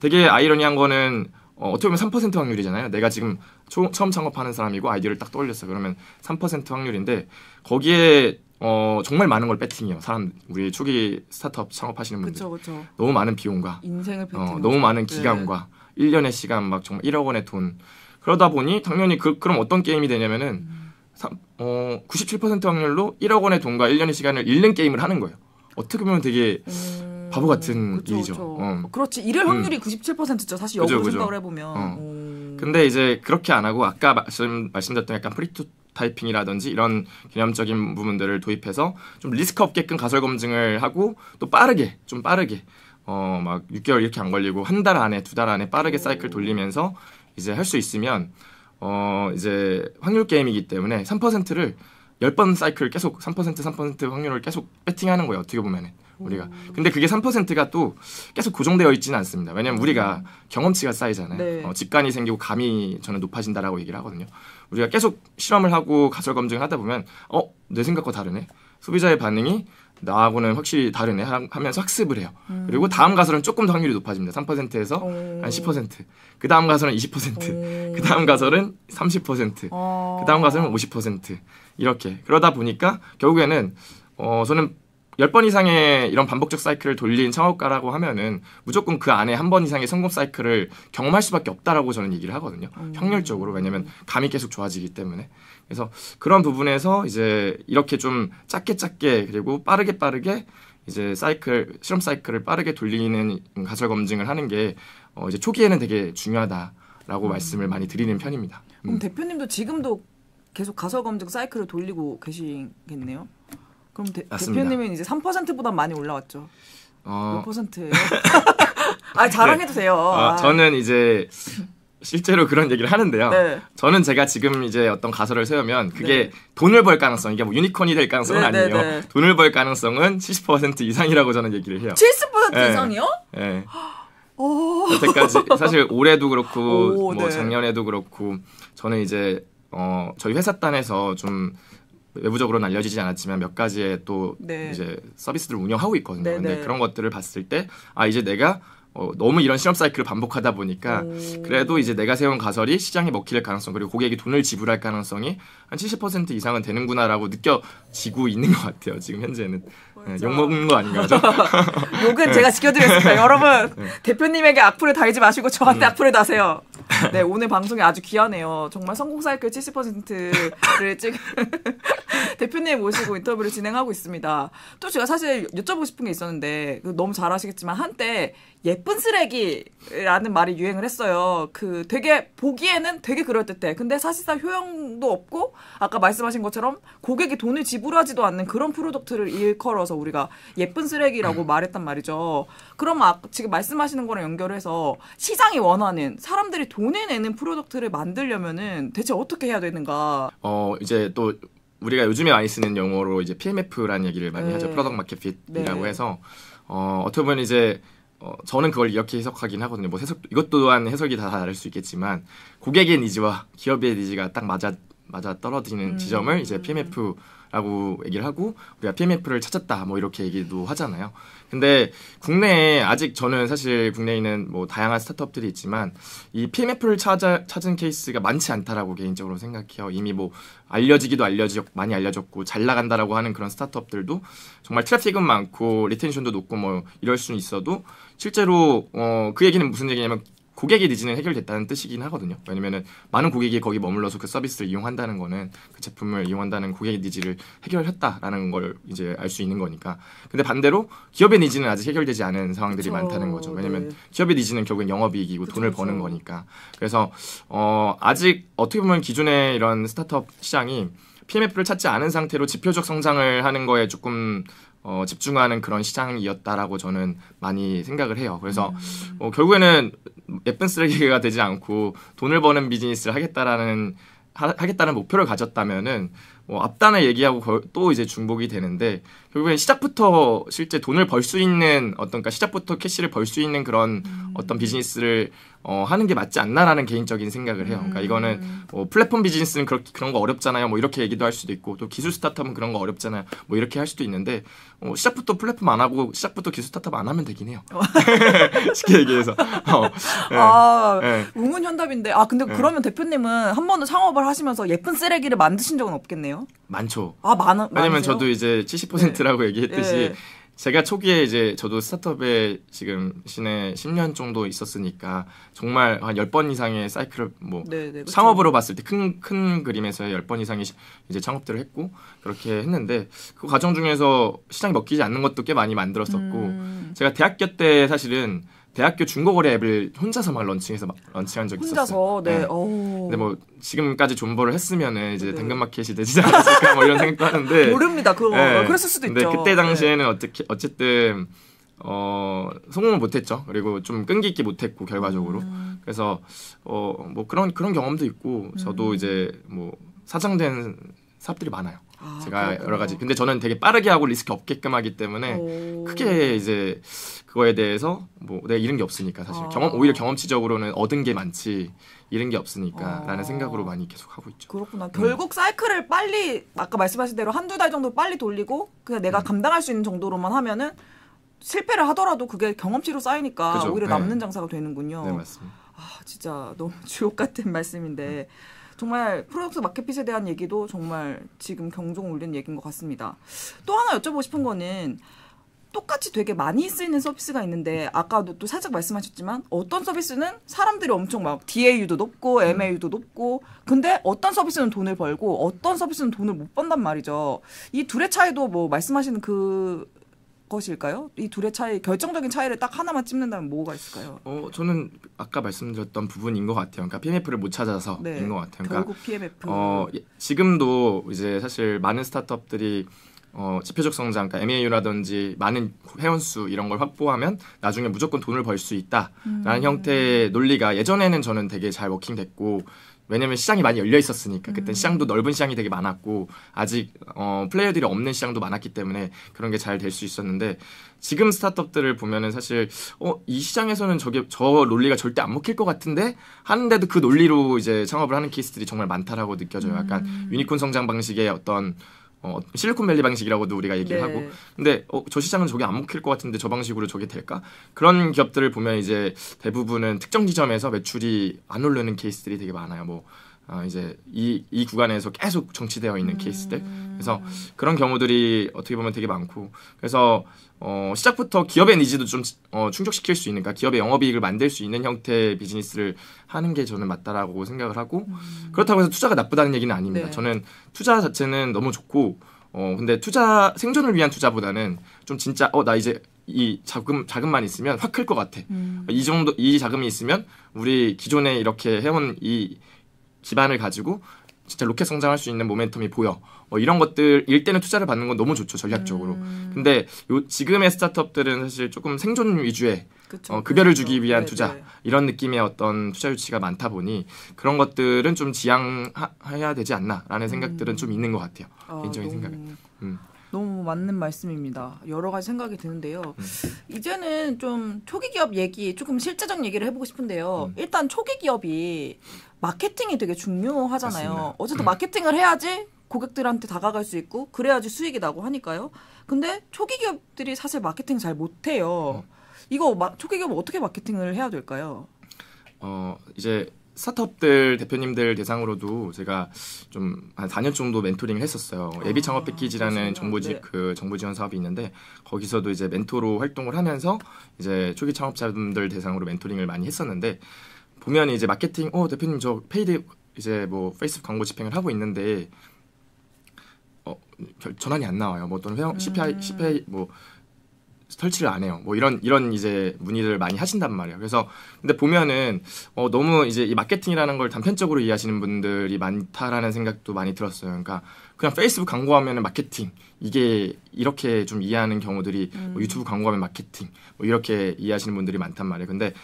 되게 아이러니한 거는 어, 어떻게 보면 3% 확률이잖아요. 내가 지금 초, 처음 창업하는 사람이고 아이디어를 딱 떠올렸어. 그러면 3% 확률인데 거기에 어, 정말 많은 걸 배팅해요. 사람 우리 초기 스타트업 창업하시는 분들. 그쵸, 그쵸. 너무 많은 비용과 인생을 어, 너무 많은 기간과 네. 1년의 시간 막 정말 1억 원의 돈. 그러다 보니 당연히 그 그럼 어떤 게임이 되냐면은 음. 3, 어, 97% 확률로 1억 원의 돈과 1년의 시간을 잃는 게임을 하는 거예요. 어떻게 보면 되게 음... 바보 같은 그쵸, 일이죠. 그쵸. 어. 그렇지 이럴 음. 확률이 음. 97%죠. 사실 역으로 그쵸, 생각을 해보면. 어. 근데 이제 그렇게 안 하고 아까 말씀 말씀드렸던 약간 프리투 타이핑이라든지 이런 개념적인 부분들을 도입해서 좀 리스크 없게끔 가설 검증을 하고 또 빠르게 좀 빠르게 어 막 6개월 이렇게 안 걸리고 한 달 안에 두 달 안에 빠르게 사이클 돌리면서 이제 할 수 있으면 어 이제 확률 게임이기 때문에 3%를 열번 사이클 계속 3% 3% 확률을 계속 배팅하는 거예요. 어떻게 보면은. 우리가 음. 근데 그게 3%가 또 계속 고정되어 있지는 않습니다. 왜냐면 우리가 음. 경험치가 쌓이잖아요. 네. 어, 직관이 생기고 감이 저는 높아진다라고 얘기를 하거든요. 우리가 계속 실험을 하고 가설 검증을 하다 보면 어내 생각과 다르네. 소비자의 반응이 나하고는 확실히 다르네 하면서 학습을 해요. 음. 그리고 다음 가서는 조금 더 확률이 높아집니다. 3%에서 오. 한 10%. 그 다음 가설은 20%. 그 다음 가설은 30%. 어. 그 다음 가설은 50%. 이렇게. 그러다 보니까 결국에는 어 저는 10번 이상의 이런 반복적 사이클을 돌린 창업가라고 하면은 무조건 그 안에 한 번 이상의 성공 사이클을 경험할 수밖에 없다라고 저는 얘기를 하거든요. 음. 확률적으로. 왜냐면 감이 계속 좋아지기 때문에. 그래서 그런 부분에서 이제 이렇게 좀짧게짧게 그리고 빠르게 빠르게 이제 사이클 실험 사이클을 빠르게 돌리는 가설 검증을 하는 게 어, 이제 초기에는 되게 중요하다라고 음. 말씀을 많이 드리는 편입니다. 그럼 음. 대표님도 지금도 계속 가설 검증 사이클을 돌리고 계시겠네요. 그럼 대, 표님은 이제 3%보다 많이 올라왔죠. 어... 몇아 *laughs* 자랑해도 네. 돼요. 어, 아. 저는 이제 실제로 그런 얘기를 하는데요. 네. 저는 제가 지금 이제 어떤 가설을 세우면 그게 네. 돈을 벌 가능성, 이게 뭐 유니콘이 될 가능성은 네, 네 아니에요. 네. 돈을 벌 가능성은 70% 이상이라고 저는 얘기를 해요. 70% 이상이요? 네. 여태까지 *laughs* 사실 올해도 그렇고 오, 뭐 작년에도 그렇고 저는 이제 어 저희 회사 단에서 좀 외부적으로는 알려지지 않았지만 몇 가지의 또 이제 서비스들을 운영하고 있거든요. 근데 그런 것들을 봤을 때 아 이제 내가 어, 너무 이런 실험 사이클을 반복하다 보니까 음. 그래도 이제 내가 세운 가설이 시장에 먹힐 가능성 그리고 고객이 돈을 지불할 가능성이 한 70% 이상은 되는구나라고 느껴지고 있는 것 같아요. 지금 현재는 네, 욕 먹는 거 아닌가요? *laughs* 욕은 네. 제가 지켜드리겠습니다. 네. 여러분 네. 대표님에게 악플을 달지 마시고 저한테 음. 악플을 다세요. *laughs* 네 오늘 방송이 아주 귀하네요. 정말 성공 사이클 70%를 찍은 *laughs* 대표님 모시고 인터뷰를 진행하고 있습니다. 또 제가 사실 여쭤보고 싶은 게 있었는데 그 너무 잘아시겠지만 한때 예쁜 쓰레기라는 말이 유행을 했어요. 그 되게 보기에는 되게 그럴듯해. 근데 사실상 효용도 없고 아까 말씀하신 것처럼 고객이 돈을 지불하지도 않는 그런 프로덕트를 일컬어서 우리가 예쁜 쓰레기라고 음. 말했단 말이죠. 그럼 아, 지금 말씀하시는 거랑 연결해서 시장이 원하는 사람들이 돈을 내는 프로덕트를 만들려면은 대체 어떻게 해야 되는가? 어 이제 또 우리가 요즘에 많이 쓰는 용어로 이제 PMF라는 얘기를 많이 네. 하죠. 프로덕트 마켓핏이라고 네. 해서 어 어떻게 보면 이제 어, 저는 그걸 이렇게 해석하긴 하거든요. 뭐 해석 이것 또한 해석이 다 다를 수 있겠지만 고객의 니즈와 기업의 니즈가 딱 맞아 맞아 떨어지는 음. 지점을 이제 PMF라고 얘기를 하고 우리가 PMF를 찾았다 뭐 이렇게 얘기도 하잖아요. 근데 국내에 아직 저는 사실 국내에는 뭐 다양한 스타트업들이 있지만 이 PMF를 찾아 찾은 케이스가 많지 않다라고 개인적으로 생각해요. 이미 뭐 알려지기도 알려지 많이 알려졌고 잘 나간다라고 하는 그런 스타트업들도 정말 트래픽은 많고 리텐션도 높고 뭐 이럴 수는 있어도 실제로 어, 그 얘기는 무슨 얘기냐면 고객의 니즈는 해결됐다는 뜻이긴 하거든요. 왜냐면은 많은 고객이 거기 머물러서 그 서비스를 이용한다는 거는 그 제품을 이용한다는 고객의 니즈를 해결했다라는 걸 이제 알 수 있는 거니까. 근데 반대로 기업의 니즈는 아직 해결되지 않은 상황들이 그쵸. 많다는 거죠. 왜냐면 네. 기업의 니즈는 결국엔 영업이익이고 그쵸, 돈을 버는 거니까. 그래서 어 아직 어떻게 보면 기존의 이런 스타트업 시장이 PMF를 찾지 않은 상태로 지표적 성장을 하는 거에 조금 어, 집중하는 그런 시장이었다라고 저는 많이 생각을 해요. 그래서 어, 결국에는 예쁜 쓰레기가 되지 않고 돈을 버는 비즈니스를 하겠다라는 하, 겠다는 목표를 가졌다면은 뭐 앞단을 얘기하고 거, 또 이제 중복이 되는데 결국엔 시작부터 실제 돈을 벌 수 있는 어떤 그러니까 시작부터 캐시를 벌 수 있는 그런 음. 어떤 비즈니스를 어, 하는 게 맞지 않나라는 개인적인 생각을 해요. 그러니까 음. 이거는 뭐 플랫폼 비즈니스는 그렇, 그런 거 어렵잖아요. 뭐 이렇게 얘기도 할 수도 있고 또 기술 스타트업은 그런 거 어렵잖아요. 뭐 이렇게 할 수도 있는데 어, 시작부터 플랫폼 안 하고 시작부터 기술 스타트업 안 하면 되긴 해요. 어. *laughs* 쉽게 얘기해서. 어, *laughs* 네. 아 네. 우문현답인데 아 근데 네. 그러면 대표님은 한 번도 창업을 하시면서 예쁜 쓰레기를 만드신 적은 없겠네요. 많죠. 아 많아. 왜냐면 저도 이제 70% 프로트라고 얘기했듯이 예. 제가 초기에 이제 저도 스타트업에 지금 시내 10년 정도 있었으니까 정말 한 10번 이상의 사이클을 뭐 네네, 상업으로 네, 그렇죠. 봤을 때 큰큰 큰그림에서 10번 이상의 이제 창업들을 했고 그렇게 했는데 그 과정 중에서 시장이 먹히지 않는 것도 꽤 많이 만들었었고 음. 제가 대학교 때 사실은 대학교 중고거래 앱을 혼자서 막 런칭해서 막 런칭한 적이 있었어요. 혼자서 네. 네. 근데 뭐 지금까지 존버를 했으면은 이제 네. 당근마켓이 되지 않았을까 뭐 이런 생각도 하는데 *laughs* 모릅니다. 그 네. 그랬을 수도 근데 있죠. 그때 네. 당시에는 어떻게 어쨌든 어 성공을 못했죠. 그리고 좀 끈기 있게 못했고 결과적으로 음. 그래서 어뭐 그런 그런 경험도 있고 저도 음. 이제 뭐 사장된 사업들이 많아요. 아, 제가 그렇구나. 여러 가지 근데 저는 되게 빠르게 하고 리스크 없게끔 하기 때문에 오. 크게 이제 그거에 대해서 뭐 내가 잃은 게 없으니까 사실 아. 경험 오히려 경험치적으로는 얻은 게 많지 잃은 게 없으니까라는 아. 생각으로 많이 계속 하고 있죠. 그렇구나. 음. 결국 사이클을 빨리 아까 말씀하신 대로 한두 달 정도 빨리 돌리고 그냥 내가 음. 감당할 수 있는 정도로만 하면은 실패를 하더라도 그게 경험치로 쌓이니까 그죠. 오히려 남는 네. 장사가 되는군요. 네 맞습니다. 아 진짜 너무 *laughs* 주옥 같은 말씀인데. 음. 정말 프로덕트 마켓핏에 대한 얘기도 정말 지금 경종 울리는 얘기인 것 같습니다. 또 하나 여쭤보고 싶은 거는 똑같이 되게 많이 쓰이는 서비스가 있는데 아까도 또 살짝 말씀하셨지만 어떤 서비스는 사람들이 엄청 막 DAU도 높고 음. MAU도 높고 근데 어떤 서비스는 돈을 벌고 어떤 서비스는 돈을 못 번단 말이죠. 이 둘의 차이도 뭐 말씀하시는 그 것일까요? 이 둘의 차이 결정적인 차이를 딱 하나만 찝는다면 뭐가 있을까요? 어 저는 아까 말씀드렸던 부분인 것 같아요. 그러니까 PMF를 못 찾아서인 네. 것 같아요. 그러니까 결국 PMF. 어 예, 지금도 이제 사실 많은 스타트업들이 어, 지표적 성장, 그러니까 MAU라든지 많은 회원수 이런 걸 확보하면 나중에 무조건 돈을 벌 수 있다라는 음. 형태의 논리가 예전에는 저는 되게 잘 워킹됐고 왜냐면 시장이 많이 열려 있었으니까 그때 음. 시장도 넓은 시장이 되게 많았고 아직 어, 플레이어들이 없는 시장도 많았기 때문에 그런 게 잘 될 수 있었는데 지금 스타트업들을 보면은 사실 어, 이 시장에서는 저게 저 논리가 절대 안 먹힐 것 같은데 하는데도 그 논리로 이제 창업을 하는 케이스들이 정말 많다라고 느껴져요. 약간 음. 유니콘 성장 방식의 어떤 어, 실리콘밸리 방식이라고도 우리가 얘기를 네. 하고 근데 어, 저 시장은 저게 안 먹힐 것 같은데 저 방식으로 저게 될까 그런 기업들을 보면 이제 대부분은 특정 지점에서 매출이 안 오르는 케이스들이 되게 많아요 뭐 어, 이제 이, 이 구간에서 계속 정치되어 있는 음. 케이스들 그래서 음. 그런 경우들이 어떻게 보면 되게 많고 그래서 어, 시작부터 기업의 니즈도 좀 어, 충족시킬 수 있는, 그러니까 기업의 영업이익을 만들 수 있는 형태의 비즈니스를 하는 게 저는 맞다라고 생각을 하고 음. 그렇다고 해서 투자가 나쁘다는 얘기는 아닙니다. 네. 저는 투자 자체는 너무 좋고 어, 근데 투자 생존을 위한 투자보다는 좀 진짜 어나 이제 이 자금 자금만 있으면 확 클 것 같아. 음. 이 정도 이 자금이 있으면 우리 기존에 이렇게 해온 이 기반을 가지고 진짜 로켓 성장할 수 있는 모멘텀이 보여. 어, 이런 것들 일때는 투자를 받는 건 너무 좋죠 전략적으로. 음. 근데 요 지금의 스타트업들은 사실 조금 생존 위주의 그쵸, 어, 급여를 그쵸. 주기 위한 네네. 투자 네. 이런 느낌의 어떤 투자 유치가 많다 보니 그런 것들은 좀 지양해야 되지 않나라는 생각들은 음. 좀 있는 것 같아요. 아, 개인적인 너무... 생각은. 음. 너무 맞는 말씀입니다. 여러 가지 생각이 드는데요. 음. 이제는 좀 초기 기업 얘기, 조금 실제적 얘기를 해보고 싶은데요. 음. 일단 초기 기업이 마케팅이 되게 중요하잖아요. 맞습니다. 어쨌든 음. 마케팅을 해야지 고객들한테 다가갈 수 있고 그래야지 수익이 나고 하니까요. 근데 초기 기업들이 사실 마케팅 잘 못해요. 음. 이거 마, 초기 기업 어떻게 마케팅을 해야 될까요? 어 이제 스타트업들 대표님들 대상으로도 제가 좀한 4년 정도 멘토링을 했었어요. 아, 예비 창업 패키지라는 정부지 네. 그 정부 지원 사업이 있는데 거기서도 이제 멘토로 활동을 하면서 이제 초기 창업자분들 대상으로 멘토링을 많이 했었는데 보면 이제 마케팅 어 대표님 저 페이드 이제 뭐 페이스북 광고 집행을 하고 있는데 어 전환이 안 나와요. 뭐 또는 회원 음. CPI CPI 뭐 설치를 안 해요. 뭐 이런 이런 이제 문의를 많이 하신단 말이에요. 그래서 근데 보면은 어 너무 이제 이 마케팅이라는 걸 단편적으로 이해하시는 분들이 많다라는 생각도 많이 들었어요. 그러니까 그냥 페이스북 광고하면은 마케팅 이게 이렇게 좀 이해하는 경우들이 뭐 음. 뭐 유튜브 광고하면 마케팅 뭐 이렇게 이해하시는 분들이 많단 말이에요. 근데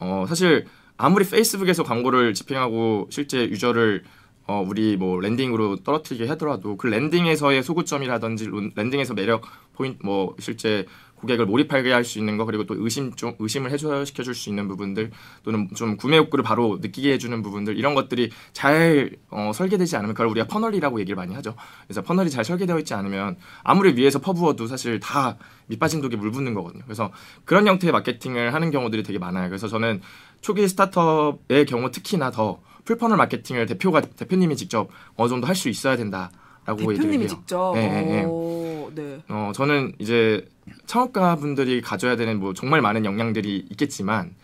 어 사실 아무리 페이스북에서 광고를 집행하고 실제 유저를 어, 우리 뭐 랜딩으로 떨어뜨리게 하더라도 그 랜딩에서의 소구점이라든지 랜딩에서 매력 포인트 뭐 실제 고객을 몰입하게 할 수 있는 거 그리고 또 의심 좀 의심을 해소시켜 줄 수 있는 부분들 또는 좀 구매 욕구를 바로 느끼게 해주는 부분들 이런 것들이 잘 어, 설계되지 않으면 그걸 우리가 퍼널이라고 얘기를 많이 하죠. 그래서 퍼널이 잘 설계되어 있지 않으면 아무리 위에서 퍼부어도 사실 다 밑빠진 독에 물붓는 거거든요. 그래서 그런 형태의 마케팅을 하는 경우들이 되게 많아요. 그래서 저는 초기 스타트업의 경우 특히나 더 풀퍼널 마케팅을 대표가 대표님이 직접 어느 정도 할 수 있어야 된다라고 대표님이 직접. 네, 네, 오, 네. 어 저는 이제 창업가 분들이 가져야 되는 뭐 정말 많은 역량들이 있겠지만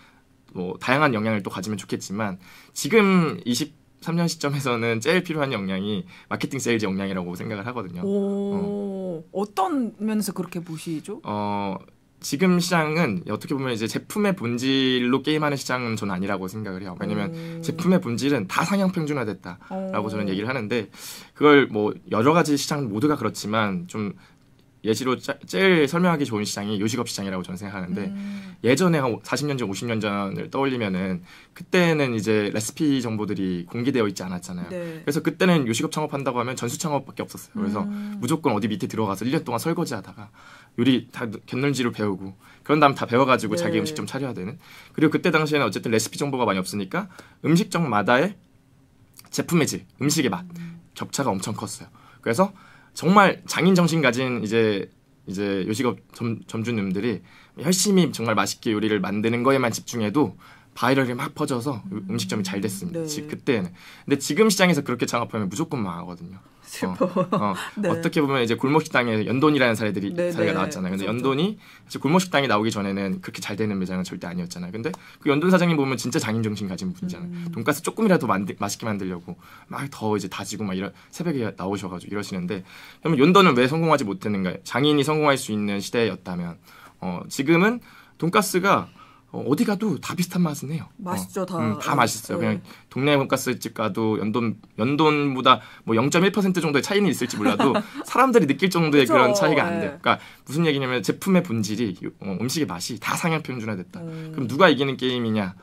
뭐 다양한 역량을 또 가지면 좋겠지만 지금 23년 시점에서는 제일 필요한 역량이 마케팅 세일즈 역량이라고 생각을 하거든요. 오, 어. 떤 면에서 그렇게 보시죠? 어 지금 시장은 어떻게 보면 이제 제품의 본질로 게임하는 시장은 저는 아니라고 생각을 해요. 왜냐면 음. 제품의 본질은 다 상향 평준화됐다라고 음. 저는 어. 얘기를 하는데 그걸 뭐 여러 가지 시장 모두가 그렇지만 좀 예시로 짜, 제일 설명하기 좋은 시장이 요식업 시장이라고 저는 생각하는데 음. 예전에 한 40년 전, 50년 전을 떠올리면은 그때는 이제 레시피 정보들이 공개되어 있지 않았잖아요. 네. 그래서 그때는 요식업 창업한다고 하면 전수 창업밖에 없었어요. 그래서 음. 무조건 어디 밑에 들어가서 1년 동안 설거지하다가 요리 다 곁눈지로 배우고 그런 다음 다 배워가지고 네. 자기 음식점 차려야 되는 그리고 그때 당시에는 어쨌든 레시피 정보가 많이 없으니까 음식점마다의 제품의 질 음식의 맛 격차가 엄청 컸어요 그래서 정말 장인 정신 가진 이제 이제 요식업 점, 점주님들이 열심히 정말 맛있게 요리를 만드는 거에만 집중해도 바이럴이 막 퍼져서 음. 음식점이 잘 됐습니다. 네. 지, 그때는. 근데 지금 시장에서 그렇게 창업하면 무조건 망하거든요. 슬퍼. 어, 어. *laughs* 네. 떻게 보면 이제 골목식당에 연돈이라는 사례들이 네, 네 사례가 나왔잖아요. 근데 연돈이 이제 골목식당이 나오기 전에는 그렇게 잘 되는 매장은 절대 아니었잖아요. 근데 그 연돈 사장님 보면 진짜 장인 정신 가진 분이잖아요. 음. 돈가스 조금이라도 만드 맛있게 만들려고 막 더 이제 다지고 막 이런 새벽에 나오셔가지고 이러시는데 그러면 연돈은 왜 성공하지 못했는가? 장인이 성공할 수 있는 시대였다면 어, 지금은 돈가스가 어, 어디 가도 다 비슷한 맛은 해요. 어, 맛있죠, 어. 다. 음, 다 맛있어요. 네. 그냥 동네 돈가스집 가도 연돈 연돈보다 뭐 0.1% 정도의 차이는 있을지 몰라도 *laughs* 사람들이 느낄 정도의 그런 차이가 안돼 네. 그러니까 무슨 얘기냐면 제품의 본질이 어, 음식의 맛이 다 상향 평준화됐다. 음. 그럼 누가 이기는 게임이냐?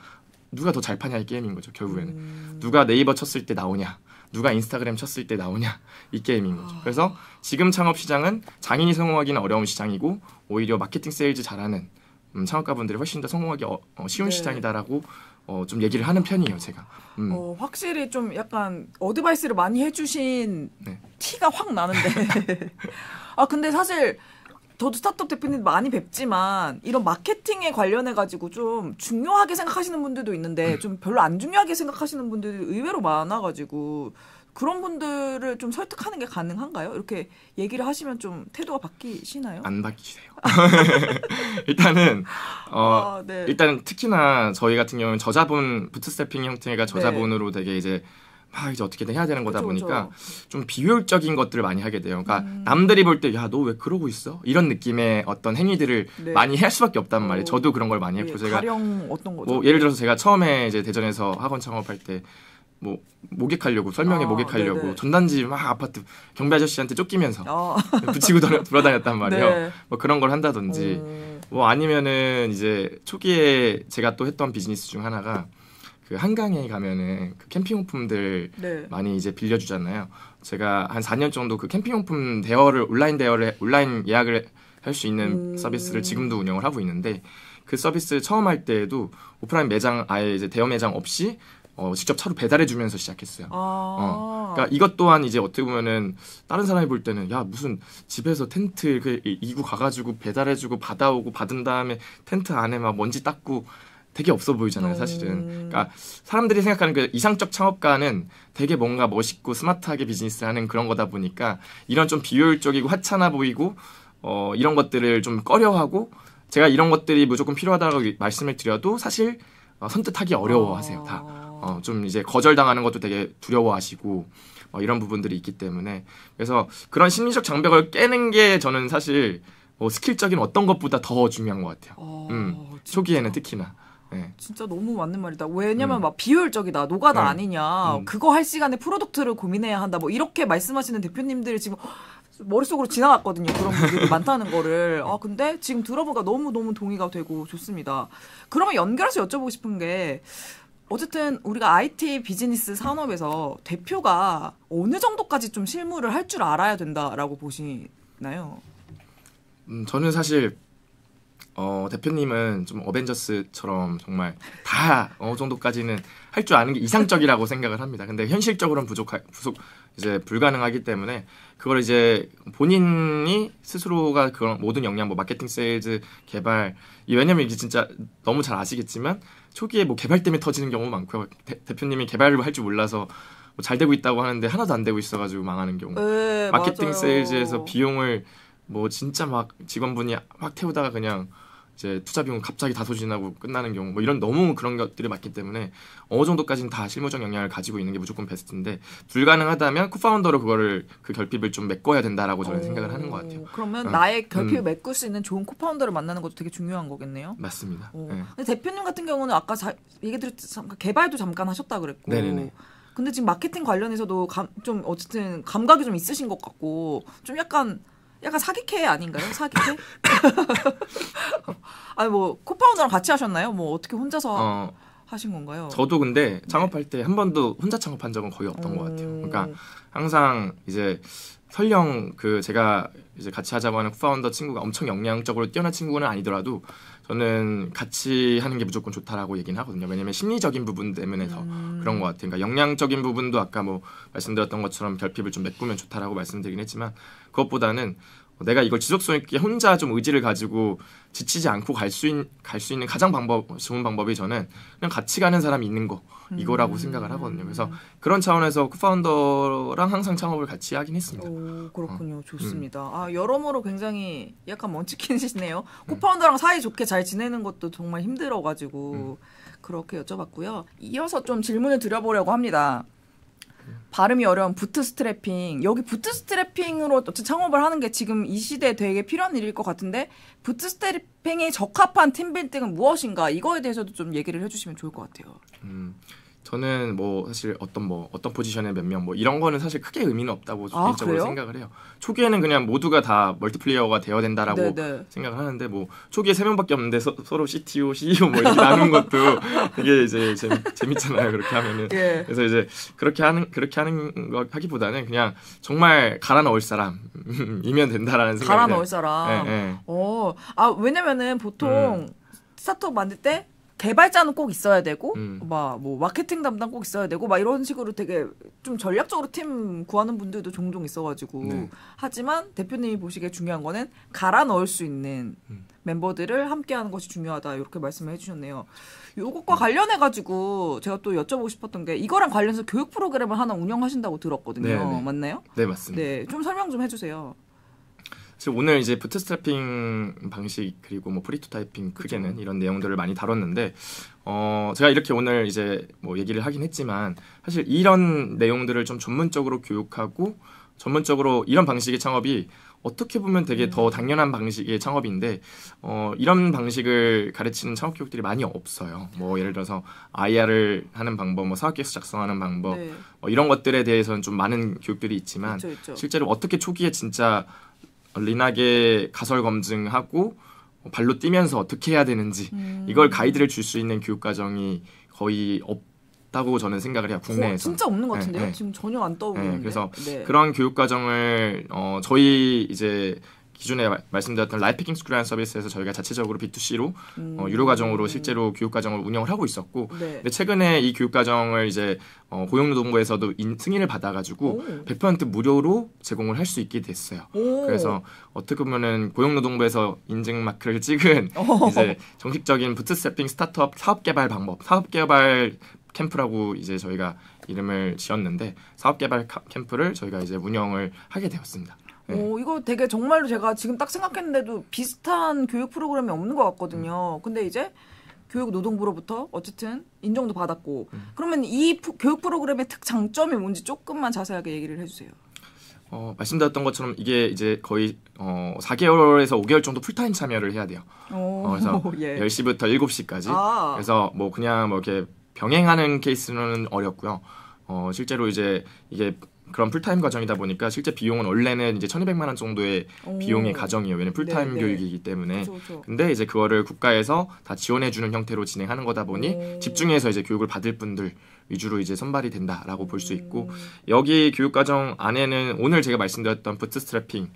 누가 더 잘 파냐의 게임인 거죠. 결국에는 음. 누가 네이버 쳤을 때 나오냐? 누가 인스타그램 쳤을 때 나오냐 이 게임인 거죠. 아. 그래서 지금 창업 시장은 장인이 성공하기는 어려운 시장이고 오히려 마케팅 세일즈 잘하는 음, 창업가분들이 훨씬 더 성공하기 어, 어, 쉬운 네. 시장이다라고 어, 좀 얘기를 하는 편이에요, 제가. 음. 어, 확실히 좀 약간 어드바이스를 많이 해주신 네. 티가 확 나는데. *laughs* 아, 근데 사실 저도 스타트업 대표님 많이 뵙지만 이런 마케팅에 관련해 가지고 좀 중요하게 생각하시는 분들도 있는데 음. 좀 별로 안 중요하게 생각하시는 분들이 의외로 많아 가지고 그런 분들을 좀 설득하는 게 가능한가요? 이렇게 얘기를 하시면 좀 태도가 바뀌시나요? 안 바뀌세요. *laughs* 일단은 어 아, 네. 일단 특히나 저희 같은 경우는 저자본 부트스태핑 형태가 네. 저자본으로 네. 되게 이제 막 이제 어떻게든 해야 되는 거다 그쵸, 보니까 그쵸. 좀 비효율적인 것들을 많이 하게 돼요. 그러니까 음. 남들이 볼 때 야 너 왜 그러고 있어? 이런 느낌의 어떤 행위들을 네. 많이 할 수밖에 없단 말이에요. 오. 어. 저도 그런 걸 많이 했고 예, 제가 가령 어떤 거죠? 뭐 예를 들어서 제가 처음에 이제 대전에서 학원 창업할 때뭐 목격하려고 설명회 아, 목격하려고 전단지 막 아파트 경비 아저씨한테 쫓기면서 아. *laughs* 붙이고 돌아다녔단 말이에요. 네. 뭐 그런 걸 한다든지 음. 뭐 아니면은 이제 초기에 제가 또 했던 비즈니스 중 하나가 그 한강에 가면은 그 캠핑용품들 네. 많이 이제 빌려주잖아요. 제가 한 4년 정도 그 캠핑용품 대여를 온라인 대여를 온라인 예약을 할 수 있는 음. 서비스를 지금도 운영을 하고 있는데 그 서비스를 처음 할 때에도 오프라인 매장 아예 이제 대여 매장 없이 어, 직접 차로 배달해주면서 시작했어요. 아~ 어, 그러니까 이것 또한 이제 어떻게 보면은 다른 사람이 볼 때는 야 무슨 집에서 텐트 그 이구 가가지고 배달해주고 받아오고 받은 다음에 텐트 안에 막 먼지 닦고 되게 없어 보이잖아요, 네. 사실은. 그러니까 사람들이 생각하는 그 이상적 창업가는 되게 뭔가 멋있고 스마트하게 비즈니스 하는 그런 거다 보니까 이런 좀 비효율적이고 화찮아 보이고 어, 이런 것들을 좀 꺼려하고 제가 이런 것들이 무조건 필요하다고 말씀을 드려도 사실 어, 선뜻하기 어려워하세요, 다. 아. 어, 좀 이제 거절당하는 것도 되게 두려워하시고 어, 이런 부분들이 있기 때문에 그래서 그런 심리적 장벽을 깨는 게 저는 사실 뭐 스킬적인 어떤 것보다 더 중요한 것 같아요. 어, 음, 초기에는 특히나. 네. 진짜 너무 맞는 말이다. 왜냐면 음. 막 비효율적이다, 노가다 네. 아니냐, 음. 그거 할 시간에 프로덕트를 고민해야 한다, 뭐 이렇게 말씀하시는 대표님들이 지금 *gasps* 머릿속으로 지나갔거든요. 그런 분들이 *laughs* 많다는 거를. 아, 근데 지금 들어보니까 너무너무 동의가 되고 좋습니다. 그러면 연결해서 여쭤보고 싶은 게, 어쨌든 우리가 IT 비즈니스 산업에서 대표가 어느 정도까지 좀 실무를 할 줄 알아야 된다라고 보시나요? 음, 저는 사실 어, 대표님은 좀 어벤져스처럼 정말 다 어느 정도까지는 할 줄 아는 게 이상적이라고 *laughs* 생각을 합니다. 근데 현실적으로는 부족하, 부족 이제 불가능하기 때문에 그걸 이제 본인이 스스로가 그런 모든 역량 뭐 마케팅 세일즈 개발 왜냐면 이게 진짜 너무 잘 아시겠지만 초기에 뭐 개발 때문에 터지는 경우 많고요. 대, 표님이 개발을 할 줄 몰라서 뭐잘 되고 있다고 하는데 하나도 안 되고 있어가지고 망하는 경우. 네, 마케팅 맞아요. 세일즈에서 비용을 뭐 진짜 막 직원분이 확 태우다가 그냥 이제 투자 비용 갑자기 다 소진하고 끝나는 경우 뭐 이런 너무 그런 것들이 많기 때문에 어느 정도까지는 다 실무적 영향을 가지고 있는 게 무조건 베스트인데 불가능하다면 쿠파운더로 그거를 그 결핍을 좀 메꿔야 된다라고 저는 오, 생각을 하는 것 같아요. 그러면 어. 나의 결핍을 음. 메꿀 수 있는 좋은 쿠파운더를 만나는 것도 되게 중요한 거겠네요. 맞습니다. 어. 네. 근데 대표님 같은 경우는 아까 자, 얘기 드렸듯 개발도 잠깐 하셨다 그랬고 네네네. 근데 지금 마케팅 관련해서도 감, 좀 어쨌든 감각이 좀 있으신 것 같고 좀 약간 약간 사기캐 아닌가요? 사기캐? *laughs* 아니 뭐 코파운드랑 같이 하셨나요? 뭐 어떻게 혼자서 어, 하신 건가요? 저도 근데 네. 창업할 때 한 번도 혼자 창업한 적은 거의 없던 것 같아요. 그러니까 항상 이제 설령 그 제가 이제 같이 하자고 하는 그 파운더 친구가 엄청 역량적으로 뛰어난 친구는 아니더라도 저는 같이 하는 게 무조건 좋다라고 얘기는 하거든요. 왜냐면 심리적인 부분 때문에서 음. 그런 것 같아요. 그러니까 영양적인 부분도 아까 뭐 말씀드렸던 것처럼 결핍을 좀 메꾸면 좋다라고 말씀드리긴 했지만 그것보다는 내가 이걸 지속성 있게 혼자 좀 의지를 가지고 지치지 않고 갈수갈수 있는 가장 방법 좋은 방법이 저는 그냥 같이 가는 사람이 있는 거 이거라고 음. 생각을 하거든요. 그래서 그런 차원에서 쿠파운더랑 항상 창업을 같이 하긴 했습니다. 오, 그렇군요. 어. 음. 좋습니다. 음. 아 여러모로 굉장히 약간 먼치킨이시네요. 음. 쿠파운더랑 사이 좋게 잘 지내는 것도 정말 힘들어가지고 음. 그렇게 여쭤봤고요. 이어서 좀 질문을 드려보려고 합니다. 발음이 어려운 부트스트래핑 여기 부트스트래핑으로 어쨌 창업을 하는 게 지금 이 시대에 되게 필요한 일일 것 같은데 부트스트래핑에 적합한 팀빌딩은 무엇인가 이거에 대해서도 좀 얘기를 해주시면 좋을 것 같아요. 음, 저는 뭐 사실 어떤 뭐 어떤 포지션에 몇 명 뭐 이런 거는 사실 크게 의미는 없다고 아, 개인적으로 그래요? 생각을 해요. 초기에는 그냥 모두가 다 멀티플레이어가 되어야 된다라고 네네. 생각을 하는데 뭐 초기에 세 명밖에 없는데 서, 로 CTO, CEO 뭐 이렇게 나눈 것도 *laughs* 이게 이제 재미, 잖아요 그렇게 하면은 예. 그래서 이제 그렇게 하는 그렇게 하는 거 하기보다는 그냥 정말 갈아 넣을 사람이면 된다라는 생각이 갈아 넣을 사람. 예, 예. 어, 아 왜냐면은 보통 음. 스타트업 만들 때 개발자는 꼭 있어야 되고 음. 막뭐 마케팅 담당 꼭 있어야 되고 막 이런 식으로 되게 좀 전략적으로 팀 구하는 분들도 종종 있어가지고 네. 하지만 대표님이 보시기에 중요한 거는 갈아 넣을 수 있는 음. 멤버들을 함께하는 것이 중요하다 이렇게 말씀을 해주셨네요. 요것과 음. 관련해 가지고 제가 또 여쭤보고 싶었던 게 이거랑 관련해서 교육 프로그램을 하나 운영하신다고 들었거든요. 네네. 네. 맞나요? 네 맞습니다. 네좀 설명 좀 해주세요. 그래서 오늘 이제 부트스트래핑 방식 그리고 뭐 프리토타이핑 크게는 이런 내용들을 많이 다뤘는데 어 제가 이렇게 오늘 이제 뭐 얘기를 하긴 했지만 사실 이런 내용들을 좀 전문적으로 교육하고 전문적으로 이런 방식의 창업이 어떻게 보면 되게 더 음. 당연한 방식의 창업인데 어, 이런 방식을 가르치는 창업 교육들이 많이 없어요. 뭐 예를 들어서 IR을 하는 방법, 뭐 사업계획서 작성하는 방법 네. 어, 이런 것들에 대해서는 좀 많은 교육들이 있지만 그쵸, 그쵸. 실제로 어떻게 초기에 진짜 리나게 어, 가설 검증하고 발로 뛰면서 어떻게 해야 되는지 음. 이걸 가이드를 줄 수 있는 교육 과정이 거의 없다고 저는 생각을 해요 국내에서 어, 진짜 없는 것같은데 네, 네. 지금 전혀 안 떠오르는데 네, 그래서 네. 그런 교육 과정을 어, 저희 이제 기존에 마, 말씀드렸던 라이피킹 스쿨이라는 서비스에서 저희가 자체적으로 B2C로 어, 음. 어, 유료 과정으로 실제로 교육 과정을 운영을 하고 있었고 네. 근데 최근에 이 교육 과정을 이제 어, 고용노동부에서도 인, 승인을 받아가지고 오. 100% 무료로 제공을 할 수 있게 됐어요. 오. 그래서 어떻게 보면은 고용노동부에서 인증 마크를 찍은 오. 어. 이제 정식적인 부트스태핑 스타트업 사업 개발 방법, 사업 개발 캠프라고 이제 저희가 이름을 지었는데 사업 개발 캠프를 저희가 이제 운영을 하게 되었습니다. 오, 음. 어, 이거 되게 정말로 제가 지금 딱 생각했는데도 비슷한 교육 프로그램이 없는 것 같거든요. 음. 근데 이제 교육노동부로부터 어쨌든 인정도 받았고 음. 그러면 이 프, 교육 프로그램의 특장점이 뭔지 조금만 자세하게 얘기를 해주세요. 어, 말씀드렸던 것처럼 이게 이제 거의 어, 4개월에서 5개월 정도 풀타임 참여를 해야 돼요. 오, 어, 그래서 *laughs* 예. 10시부터 7시까지. 아. 그래서 뭐 그냥 뭐 이렇게 병행하는 케이스는 어렵고요. 어, 실제로 이제 이게 그런 풀타임 과정이다 보니까 실제 비용은 원래는 이제 천이백만원 정도의 비용의 가정이에요. 왜냐면 풀타임 네네. 네. 교육이기 때문에. 그쵸, 그쵸. 근데 이제 그거를 국가에서 다 지원해 주는 형태로 진행하는 거다 보니 오. 집중해서 이제 교육을 받을 분들 위주로 이제 선발이 된다라고 볼 수 있고 음. 여기 교육 과정 안에는 오늘 제가 말씀드렸던 부트스트래핑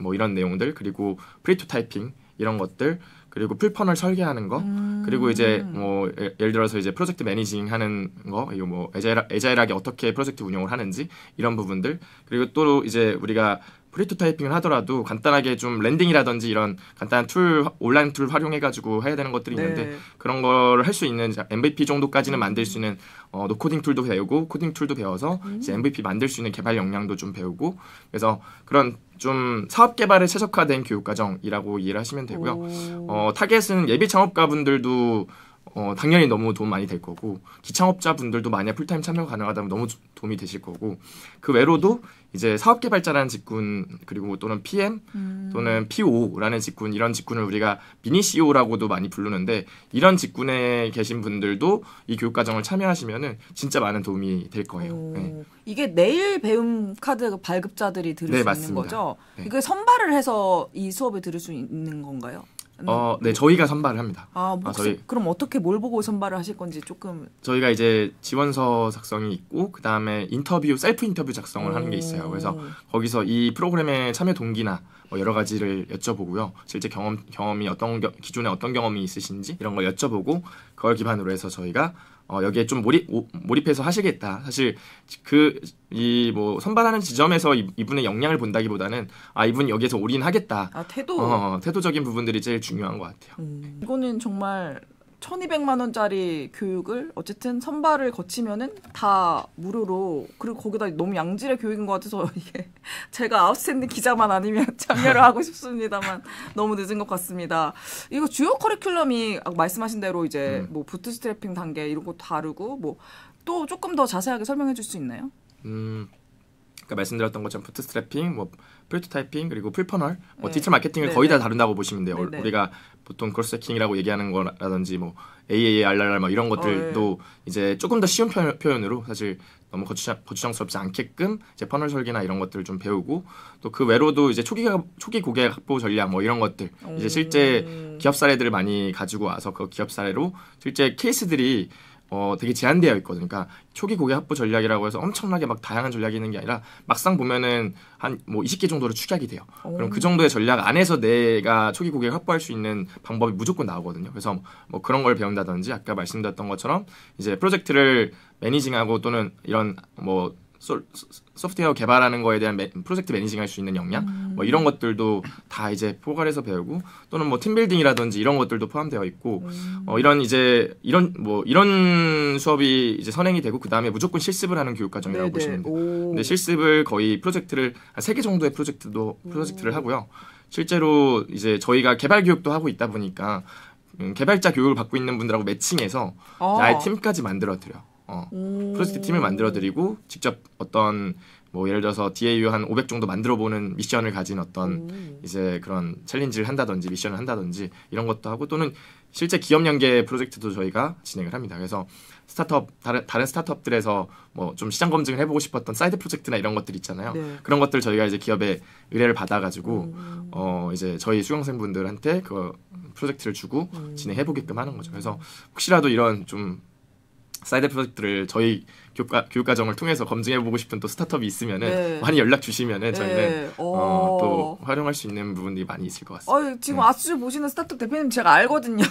뭐 이런 내용들 그리고 프리토타이핑 이런 것들 그리고 풀펀을 설계하는 거, 음. 그리고 이제 뭐 예, 예를 들어서 이제 프로젝트 매니징 하는 거, 이거 뭐 에자일, 에자일하게 어떻게 프로젝트 운영을 하는지 이런 부분들, 그리고 또 이제 우리가 프리토타이핑을 하더라도 간단하게 좀 랜딩이라든지 이런 간단한 툴 온라인 툴 활용해가지고 해야 되는 것들이 있는데 네. 그런 거를 할 수 있는 MVP 정도까지는 음. 만들 수 있는 어, 노코딩 툴도 배우고 코딩 툴도 배워서 음. 이제 MVP 만들 수 있는 개발 역량도 좀 배우고 그래서 그런 좀 사업 개발에 최적화된 교육 과정이라고 이해를 하시면 되고요. 오. 어, 타겟은 예비 창업가분들도 어, 당연히 너무 도움 많이 될 거고 기창업자분들도 만약 풀타임 참여가 능하다면 너무 도움이 되실 거고 그 외로도 이제 사업개발자라는 직군 그리고 또는 PM 음. 또는 PO라는 직군 이런 직군을 우리가 미니 CEO라고도 많이 부르는데 이런 직군에 계신 분들도 이 교육과정을 참여하시면은 진짜 많은 도움이 될 거예요. 네. 이게 내일 배움 카드 발급자들이 들을 네, 수 맞습니다. 있는 거죠? 네. 이거 선발을 해서 이 수업을 들을 수 있는 건가요? 음. 어, 네. 네 저희가 선발을 합니다. 아, 뭐 아, 저희 그럼 어떻게 뭘 보고 선발을 하실 건지 조금 저희가 이제 지원서 작성이 있고 그 다음에 인터뷰 셀프 인터뷰 작성을 오. 하는 게 있어요. 그래서 거기서 이 프로그램의 참여 동기나 뭐 여러 가지를 여쭤보고요. 실제 경험 경험이 어떤 기존에 어떤 경험이 있으신지 이런 걸 여쭤보고 그걸 기반으로 해서 저희가 어, 여기에 좀 몰입, 오, 몰입해서 하시겠다. 사실 그 이 뭐 선발하는 지점에서 이, 분의 역량을 본다기보다는 아 이분 여기에서 올인하겠다. 아 태도. 어, 어, 태도적인 부분들이 제일 중요한 것 같아요. 음. 이거는 정말 천이백만 원짜리 교육을 어쨌든 선발을 거치면은 다 무료로 그리고 거기다 너무 양질의 교육인 것 같아서 *laughs* 이게 제가 아웃스탠드 기자만 아니면 참여를 *laughs* 하고 싶습니다만 너무 늦은 것 같습니다. 이거 주요 커리큘럼이 말씀하신 대로 이제 음. 뭐 부트스트래핑 단계 이런 거 다르고 뭐 또 조금 더 자세하게 설명해 줄 수 있나요? 음. 그러니까 말씀드렸던 것처럼 부트스트래핑, 뭐 프로토타이핑 그리고 풀퍼널, 뭐 네. 디지털 마케팅을 네, 거의 다 네. 다룬다고 보시면 돼요. 우리가 보통 크로스체킹이라고 얘기하는 거라든지 뭐 AARRR 뭐 이런 것들도 어, 예. 이제 조금 더 쉬운 표현, 표현으로 사실 너무 거추장, 거추장스럽지 않게끔 이제 퍼널 설계나 이런 것들을 좀 배우고 또 그 외로도 이제 초기 초기 고객 확보 전략 뭐 이런 것들 음. 이제 실제 음. 기업 사례들을 많이 가지고 와서 그 기업 사례로 실제 케이스들이 어, 되게 제한되어 있거든요. 그러니까 초기 고객 확보 전략이라고 해서 엄청나게 막 다양한 전략이 있는 게 아니라 막상 보면은 한 뭐 20개 정도로 축약이 돼요. 오. 그럼 그 정도의 전략 안에서 내가 초기 고객 확보할 수 있는 방법이 무조건 나오거든요. 그래서 뭐 그런 걸 배운다든지 아까 말씀드렸던 것처럼 이제 프로젝트를 매니징하고 또는 이런 뭐 솔, 소프트웨어 개발하는 거에 대한 매, 프로젝트 매니징할 수 있는 역량 음. 뭐 이런 음. 것들도 다 이제 포괄해서 배우고 또는 뭐 팀빌딩이라든지 이런 것들도 포함되어 있고 음. 어, 이런 이제 이런 뭐 이런 수업이 이제 선행이 되고 그 다음에 무조건 실습을 하는 교육 과정이라고 보시면 돼요. 근데 실습을 거의 프로젝트를 한 세 개 정도의 프로젝트도 프로젝트를 오. 하고요. 실제로 이제 저희가 개발 교육도 하고 있다 보니까 음, 개발자 교육을 받고 있는 분들하고 매칭해서 아. 아예 팀까지 만들어 드려. 요 어. 음. 프로젝트 팀을 만들어드리고 직접 어떤 뭐 예를 들어서 DAU 한 500 정도 만들어보는 미션을 가진 어떤 음. 이제 그런 챌린지를 한다든지 미션을 한다든지 이런 것도 하고 또는 실제 기업 연계 프로젝트도 저희가 진행을 합니다. 그래서 스타트업 다른 다른 스타트업들에서 뭐 좀 시장 검증을 해보고 싶었던 사이드 프로젝트나 이런 것들 있잖아요. 네. 그런 것들 저희가 이제 기업에 의뢰를 받아가지고 음. 어 이제 저희 수강생분들한테 그 프로젝트를 주고 음. 진행해보게끔 하는 거죠. 그래서 혹시라도 이런 좀 사이드 프로젝트를 저희 교과, 교육과정을 통해서 검증해보고 싶은 또 스타트업이 있으면은 네. 많이 연락 주시면은 저희는 네. 어, 어. 또 활용할 수 있는 부분들이 많이 있을 것 같습니다. 어, 지금 네. 음. 아수주 보시는 스타트업 대표님 제가 알거든요.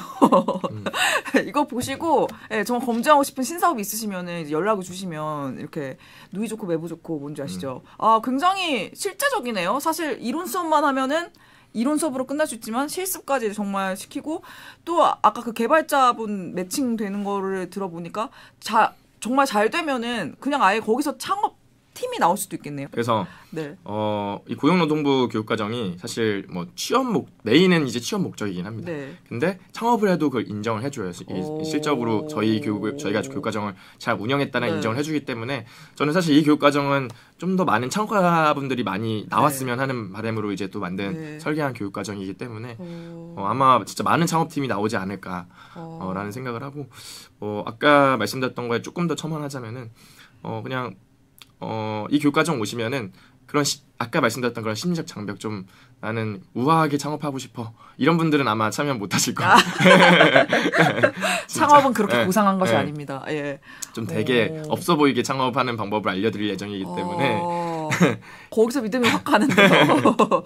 음. *laughs* 이거 보시고 예, 정말 검증하고 싶은 신사업이 있으시면은 연락을 주시면 이렇게 누이 좋고 매부 좋고 뭔지 아시죠? 음. 아 굉장히 실제적이네요. 사실 이론 수업만 하면은 이론 수업으로 끝날 수 있지만 실습까지 정말 시키고 또 아까 그 개발자분 매칭 되는 거를 들어보니까 자 정말 잘 되면은 그냥 아예 거기서 창업 팀이 나올 수도 있겠네요. 그래서 네. 어, 이 고용노동부 교육과정이 사실 뭐 취업 목내인은 이제 취업 목적이긴 합니다. 네. 근데 창업을 해도 그걸 인정을 해줘요. 이, 실적으로 저희 교육 저희가 교육과정을 잘 운영했다는 네. 인정을 해주기 때문에 저는 사실 이 교육과정은 좀 더 많은 창업가분들이 많이 나왔으면 네. 하는 바람으로 이제 또 만든 네. 설계한 교육과정이기 때문에 어, 아마 진짜 많은 창업팀이 나오지 않을까라는 어. 어, 생각을 하고 어, 아까 말씀드렸던 거에 조금 더 첨언하자면은 어 그냥 어, 이 교육과정 오시면은 그런 시, 아까 말씀드렸던 그런 심리적 장벽 좀 나는 우아하게 창업하고 싶어 이런 분들은 아마 참여 못하실 거예요. 아. *laughs* 네. *laughs* 창업은 그렇게 예, 고상한 것이 예. 아닙니다. 예. 좀 되게 오. 없어 보이게 창업하는 방법을 알려드릴 예정이기 어. 때문에 오. *laughs* 거기서 믿음이 확 가는데요. *laughs*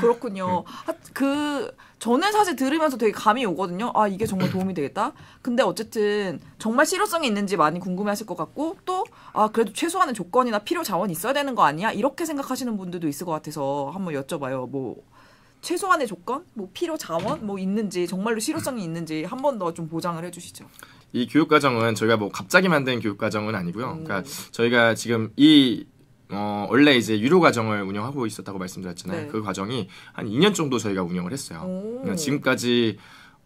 그렇군요. 그 저는 사실 들으면서 되게 감이 오거든요. 아 이게 정말 도움이 되겠다. 근데 어쨌든 정말 실효성이 있는지 많이 궁금해하실 것 같고 또 아 그래도 최소한의 조건이나 필요 자원 있어야 되는 거 아니야? 이렇게 생각하시는 분들도 있을 것 같아서 한번 여쭤봐요. 뭐 최소한의 조건, 뭐 필요 자원 뭐 있는지 정말로 실효성이 있는지 한 번 더 좀 보장을 해주시죠. 이 교육과정은 저희가 뭐 갑자기 만든 교육과정은 아니고요. 그러니까 음. 저희가 지금 이 어, 원래 이제 유료 과정을 운영하고 있었다고 말씀드렸잖아요. 네. 그 과정이 한 2년 정도 저희가 운영을 했어요. 그러니까 지금까지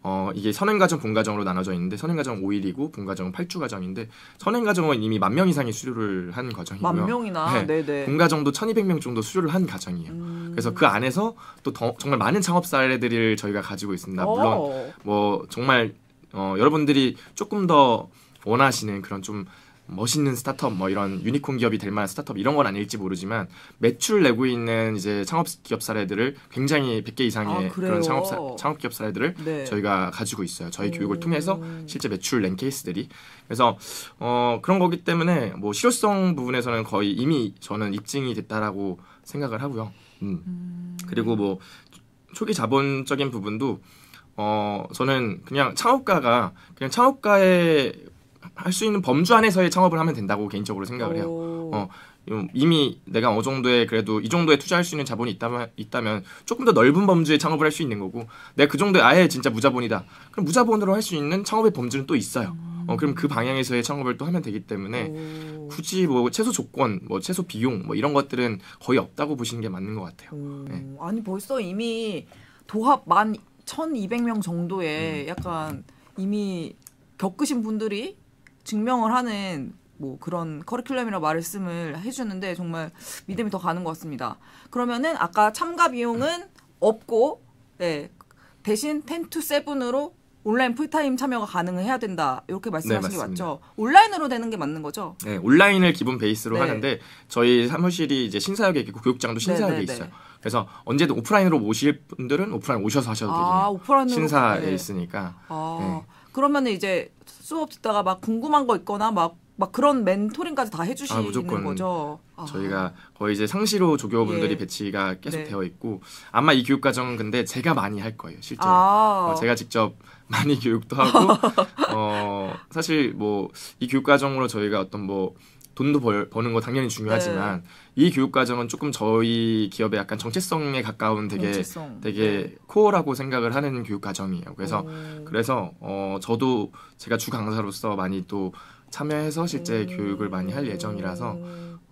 어, 이게 선행과정, 본과정으로 나눠져 있는데 선행과정 5일이고 본과정은 8주 과정인데 선행과정은 이미 만 명 이상이 수료를 한 과정이고요. 만 명이나 네. 네 본과정도 1,200명 정도 수료를 한 과정이에요. 음. 그래서 그 안에서 또 더, 정말 많은 창업 사례들을 저희가 가지고 있습니다. 오. 물론 뭐 정말 어, 여러분들이 조금 더 원하시는 그런 좀 멋있는 스타트업 뭐 이런 유니콘 기업이 될 만한 스타트업 이런 건 아닐지 모르지만 매출을 내고 있는 이제 창업 기업 사례들을 굉장히 100개 이상의 아, 그런 창업 사, 창업 기업 사례들을 네. 저희가 가지고 있어요. 저희 오. 교육을 통해서 실제 매출을 낸 케이스들이 그래서 어 그런 거기 때문에 뭐 실효성 부분에서는 거의 이미 저는 입증이 됐다라고 생각을 하고요. 음. 음. 그리고 뭐 초기 자본적인 부분도 어 저는 그냥 창업가가 그냥 창업가의 할수 있는 범주 안에서의 창업을 하면 된다고 개인적으로 생각을 해요. 어, 이미 내가 어느 정도의 그래도 이 정도에 투자할 수 있는 자본이 있다면, 있다면 조금 더 넓은 범주에 창업을 할 수 있는 거고 내가 그정도의 아예 진짜 무자본이다. 그럼 무자본으로 할 수 있는 창업의 범주는 또 있어요. 어, 그럼 그 방향에서의 창업을 또 하면 되기 때문에 굳이 뭐 최소 조건, 뭐 최소 비용 뭐 이런 것들은 거의 없다고 보시는 게 맞는 것 같아요. 네. 아니 벌써 이미 도합 만 천이백 명 정도의 음. 약간 이미 겪으신 분들이 증명을 하는 뭐 그런 커리큘럼이라 말씀을 해주는데 정말 믿음이 더 가는 것 같습니다. 그러면은 아까 참가 비용은 없고 네, 대신 텐투 세븐으로 온라인 풀타임 참여가 가능해야 된다 이렇게 네, 말씀하신 네, 게 맞죠? 온라인으로 되는 게 맞는 거죠? 네, 온라인을 기본 베이스로 네. 하는데 저희 사무실이 이제 신사역에 있고 교육장도 신사역에 네, 네 있어요. 네. 그래서 언제든 오프라인으로 모실 분들은 오프라인 오셔서 하셔도 아, 되요 신사에 있으니까. 아, 그러면 이제 수업 듣다가 막 궁금한 거 있거나 막 막 그런 멘토링까지 다 해주시는 아, 무 거죠. 아. 저희가 거의 이제 상시로 조교분들이 예. 배치가 계속 네. 되어 있고 아마 이 교육 과정은 근데 제가 많이 할 거예요 실제로 아. 어, 제가 직접 *laughs* 많이 교육도 하고 어, 사실 뭐 이 교육 과정으로 저희가 어떤 뭐 돈도 벌, 버는 거 당연히 중요하지만 네. 이 교육 과정은 조금 저희 기업의 약간 정체성에 가까운 되게 정체성. 되게 네. 코어라고 생각을 하는 교육 과정이에요. 그래서 오. 그래서 어 저도 제가 주 강사로서 많이 또 참여해서 실제 오. 음. 교육을 많이 할 예정이라서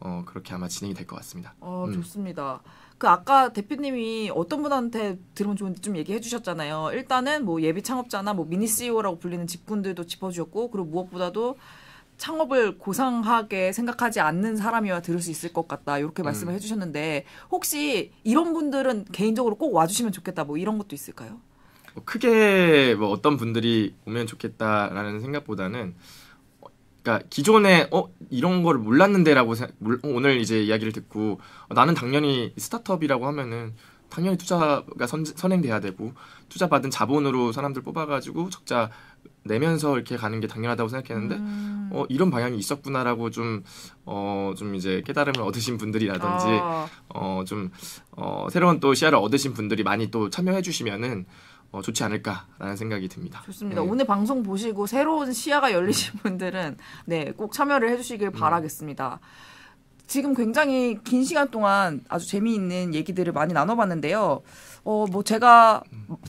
어 그렇게 아마 진행이 될 것 같습니다. 어 음. 좋습니다. 그 아까 대표님이 어떤 분한테 들으면 좋은지 좀 얘기해 주셨잖아요. 일단은 뭐 예비 창업자나 뭐 미니 CEO라고 불리는 직분들도 짚어주셨고 그리고 무엇보다도 창업을 고상하게 생각하지 않는 사람이야 들을 수 있을 것 같다. 이렇게 음. 말씀을 음. 해주셨는데 혹시 이런 분들은 개인적으로 꼭 와주시면 좋겠다. 뭐 이런 것도 있을까요? 뭐 크게 뭐 어떤 분들이 오면 좋겠다라는 생각보다는 어, 그러니까 기존에 어 이런 걸 몰랐는데라고 생각, 어, 오늘 이제 이야기를 듣고 어, 나는 당연히 스타트업이라고 하면은 당연히 투자가 선, 선행돼야 되고 투자 받은 자본으로 사람들 뽑아가지고 적자 내면서 이렇게 가는 게 당연하다고 생각했는데 음. 어, 이런 방향이 있었구나라고 좀어좀 어, 좀 이제 깨달음을 얻으신 분들이라든지 어좀 어, 어, 어, 새로운 또 시야를 얻으신 분들이 많이 또 참여해 주시면은 어, 좋지 않을까라는 생각이 듭니다. 좋습니다. 네. 오늘 방송 보시고 새로운 시야가 열리신 분들은 네꼭 참여를 해주시길 음. 바라겠습니다. 지금 굉장히 긴 시간 동안 아주 재미있는 얘기들을 많이 나눠봤는데요. 어, 뭐 제가,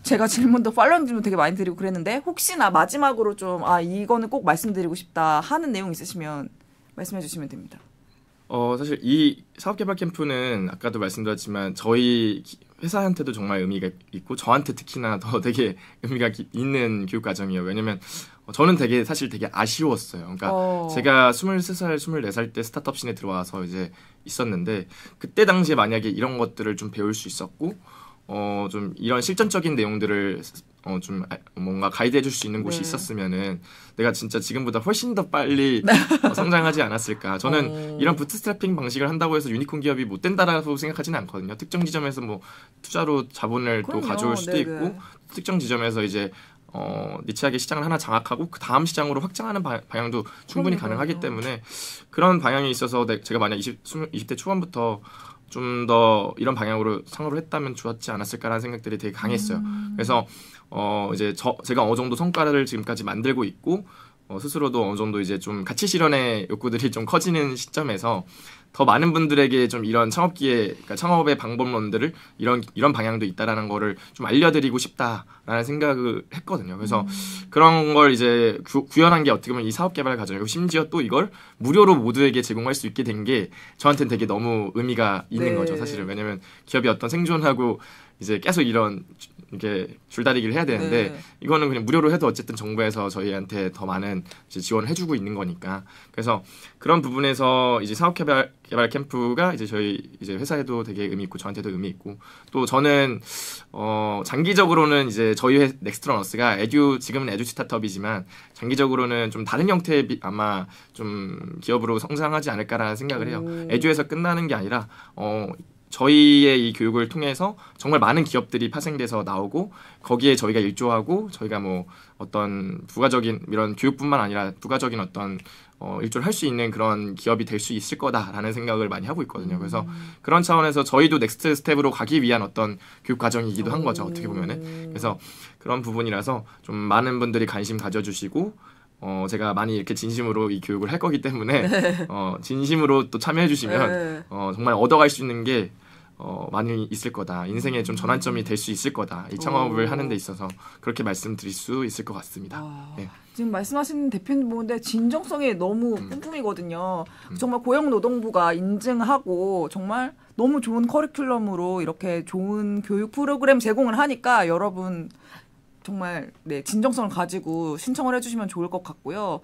제가 질문도 팔로잉 질문 되게 많이 드리고 그랬는데, 혹시나 마지막으로 좀, 아, 이거는 꼭 말씀드리고 싶다 하는 내용 있으시면 말씀해 주시면 됩니다. 어, 사실 이 사업개발 캠프는 아까도 말씀드렸지만 저희 회사한테도 정말 의미가 있고 저한테 특히나 더 되게 *laughs* 의미가 있는 교육 과정이에요. 왜냐면 어, 저는 되게 사실 되게 아쉬웠어요. 그러니까 어. 제가 23살, 24살 때 스타트업 신에 들어와서 이제 있었는데 그때 당시에 만약에 이런 것들을 좀 배울 수 있었고 어 좀 이런 실전적인 내용들을 어좀 아, 뭔가 가이드 해줄 수 있는 곳이 네. 있었으면은 내가 진짜 지금보다 훨씬 더 빨리 *laughs* 어, 성장하지 않았을까. 저는 어... 이런 부트스트래핑 방식을 한다고 해서 유니콘 기업이 못 된다라고 생각하지는 않거든요. 특정 지점에서 뭐 투자로 자본을 그럼요. 또 가져올 수도 네네. 있고 네. 특정 지점에서 이제 어, 니치하게 시장을 하나 장악하고 그 다음 시장으로 확장하는 바, 방향도 충분히 그럼요. 가능하기 때문에 그런 방향에 있어서 내, 제가 만약 20, 20, 대 초반부터 좀 더 이런 방향으로 창업을 했다면 좋았지 않았을까라는 생각들이 되게 강했어요. 음. 그래서 어, 이제 저, 제가 어느 정도 성과를 지금까지 만들고 있고 어, 스스로도 어느 정도 이제 좀 가치 실현의 욕구들이 좀 커지는 시점에서 더 많은 분들에게 좀 이런 창업 기에 그러니까 창업의 방법론들을 이런 이런 방향도 있다라는 거를 좀 알려드리고 싶다라는 생각을 했거든요. 그래서 음. 그런 걸 이제 구, 구 현한게 어떻게 보면 이 사업 개발 과정이고 심지어 또 이걸 무료로 모두에게 제공할 수 있게 된 게 저한테는 되게 너무 의미가 있는 네. 거죠, 사실은. 왜냐면 기업이 어떤 생존하고 이제 계속 이런 이게 렇 줄다리기를 해야 되는데 네. 이거는 그냥 무료로 해도 어쨌든 정부에서 저희한테 더 많은 지원을 해주고 있는 거니까 그래서 그런 부분에서 이제 사업 개발 개발 캠프가 이제 저희 이제 회사에도 되게 의미 있고 저한테도 의미 있고 또 저는 어 장기적으로는 이제 저희 넥스트러너스가 에듀 지금은 에듀 스타트업이지만 장기적으로는 좀 다른 형태의 아마 좀 기업으로 성장하지 않을까라는 생각을 해요. 에듀에서 끝나는 게 아니라 어 저희의 이 교육을 통해서 정말 많은 기업들이 파생돼서 나오고 거기에 저희가 일조하고 저희가 뭐 어떤 부가적인 이런 교육뿐만 아니라 부가적인 어떤 어, 일조를 할 수 있는 그런 기업이 될 수 있을 거다라는 생각을 많이 하고 있거든요. 그래서 음. 그런 차원에서 저희도 넥스트 스텝으로 가기 위한 어떤 교육 과정이기도 한 거죠. 어떻게 보면은. 그래서 그런 부분이라서 좀 많은 분들이 관심 가져주시고 어, 제가 많이 이렇게 진심으로 이 교육을 할 거기 때문에 *laughs* 어, 진심으로 또 참여해 주시면 네. 어, 정말 얻어갈 수 있는 게 어, 많이 있을 거다. 인생의 좀 전환점이 될 수 있을 거다. 이 창업을 오. 하는 데 있어서 그렇게 말씀드릴 수 있을 것 같습니다. 아, 네. 지금 말씀하신 대표님 보는데 진정성이 너무 음. 뿜뿜이거든요. 음. 정말 고용노동부가 인증하고 정말 너무 좋은 커리큘럼으로 이렇게 좋은 교육 프로그램 제공을 하니까 여러분 정말 네 진정성을 가지고 신청을 해주시면 좋을 것 같고요.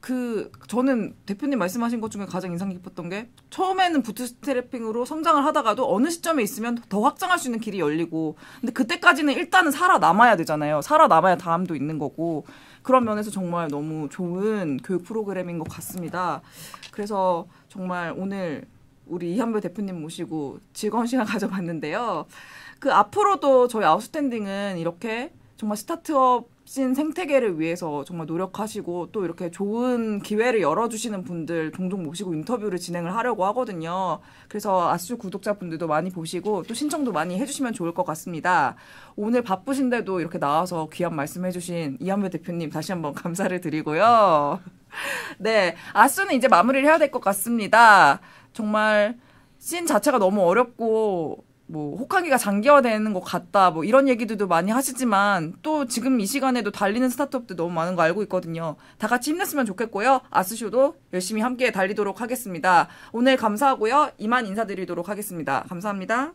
그 저는 대표님 말씀하신 것 중에 가장 인상 깊었던 게 처음에는 부트스트래핑으로 성장을 하다가도 어느 시점에 있으면 더 확장할 수 있는 길이 열리고 근데 그때까지는 일단은 살아남아야 되잖아요. 살아남아야 다음도 있는 거고 그런 면에서 정말 너무 좋은 교육 프로그램인 것 같습니다. 그래서 정말 오늘 우리 이한별 대표님 모시고 즐거운 시간 *laughs* 가져봤는데요. 그 앞으로도 저희 아웃스탠딩은 이렇게 정말 스타트업 값진 생태계를 위해서 정말 노력하시고 또 이렇게 좋은 기회를 열어주시는 분들 종종 모시고 인터뷰를 진행을 하려고 하거든요. 그래서 아스 구독자분들도 많이 보시고 또 신청도 많이 해주시면 좋을 것 같습니다. 오늘 바쁘신데도 이렇게 나와서 귀한 말씀해주신 이한배 대표님 다시 한번 감사를 드리고요. 네, 아스는 이제 마무리를 해야 될 것 같습니다. 정말 씬 자체가 너무 어렵고 뭐 혹한기가 장기화되는 것 같다 뭐 이런 얘기들도 많이 하시지만 또 지금 이 시간에도 달리는 스타트업도 너무 많은 거 알고 있거든요. 다 같이 힘냈으면 좋겠고요. 아스쇼도 열심히 함께 달리도록 하겠습니다. 오늘 감사하고요. 이만 인사드리도록 하겠습니다. 감사합니다.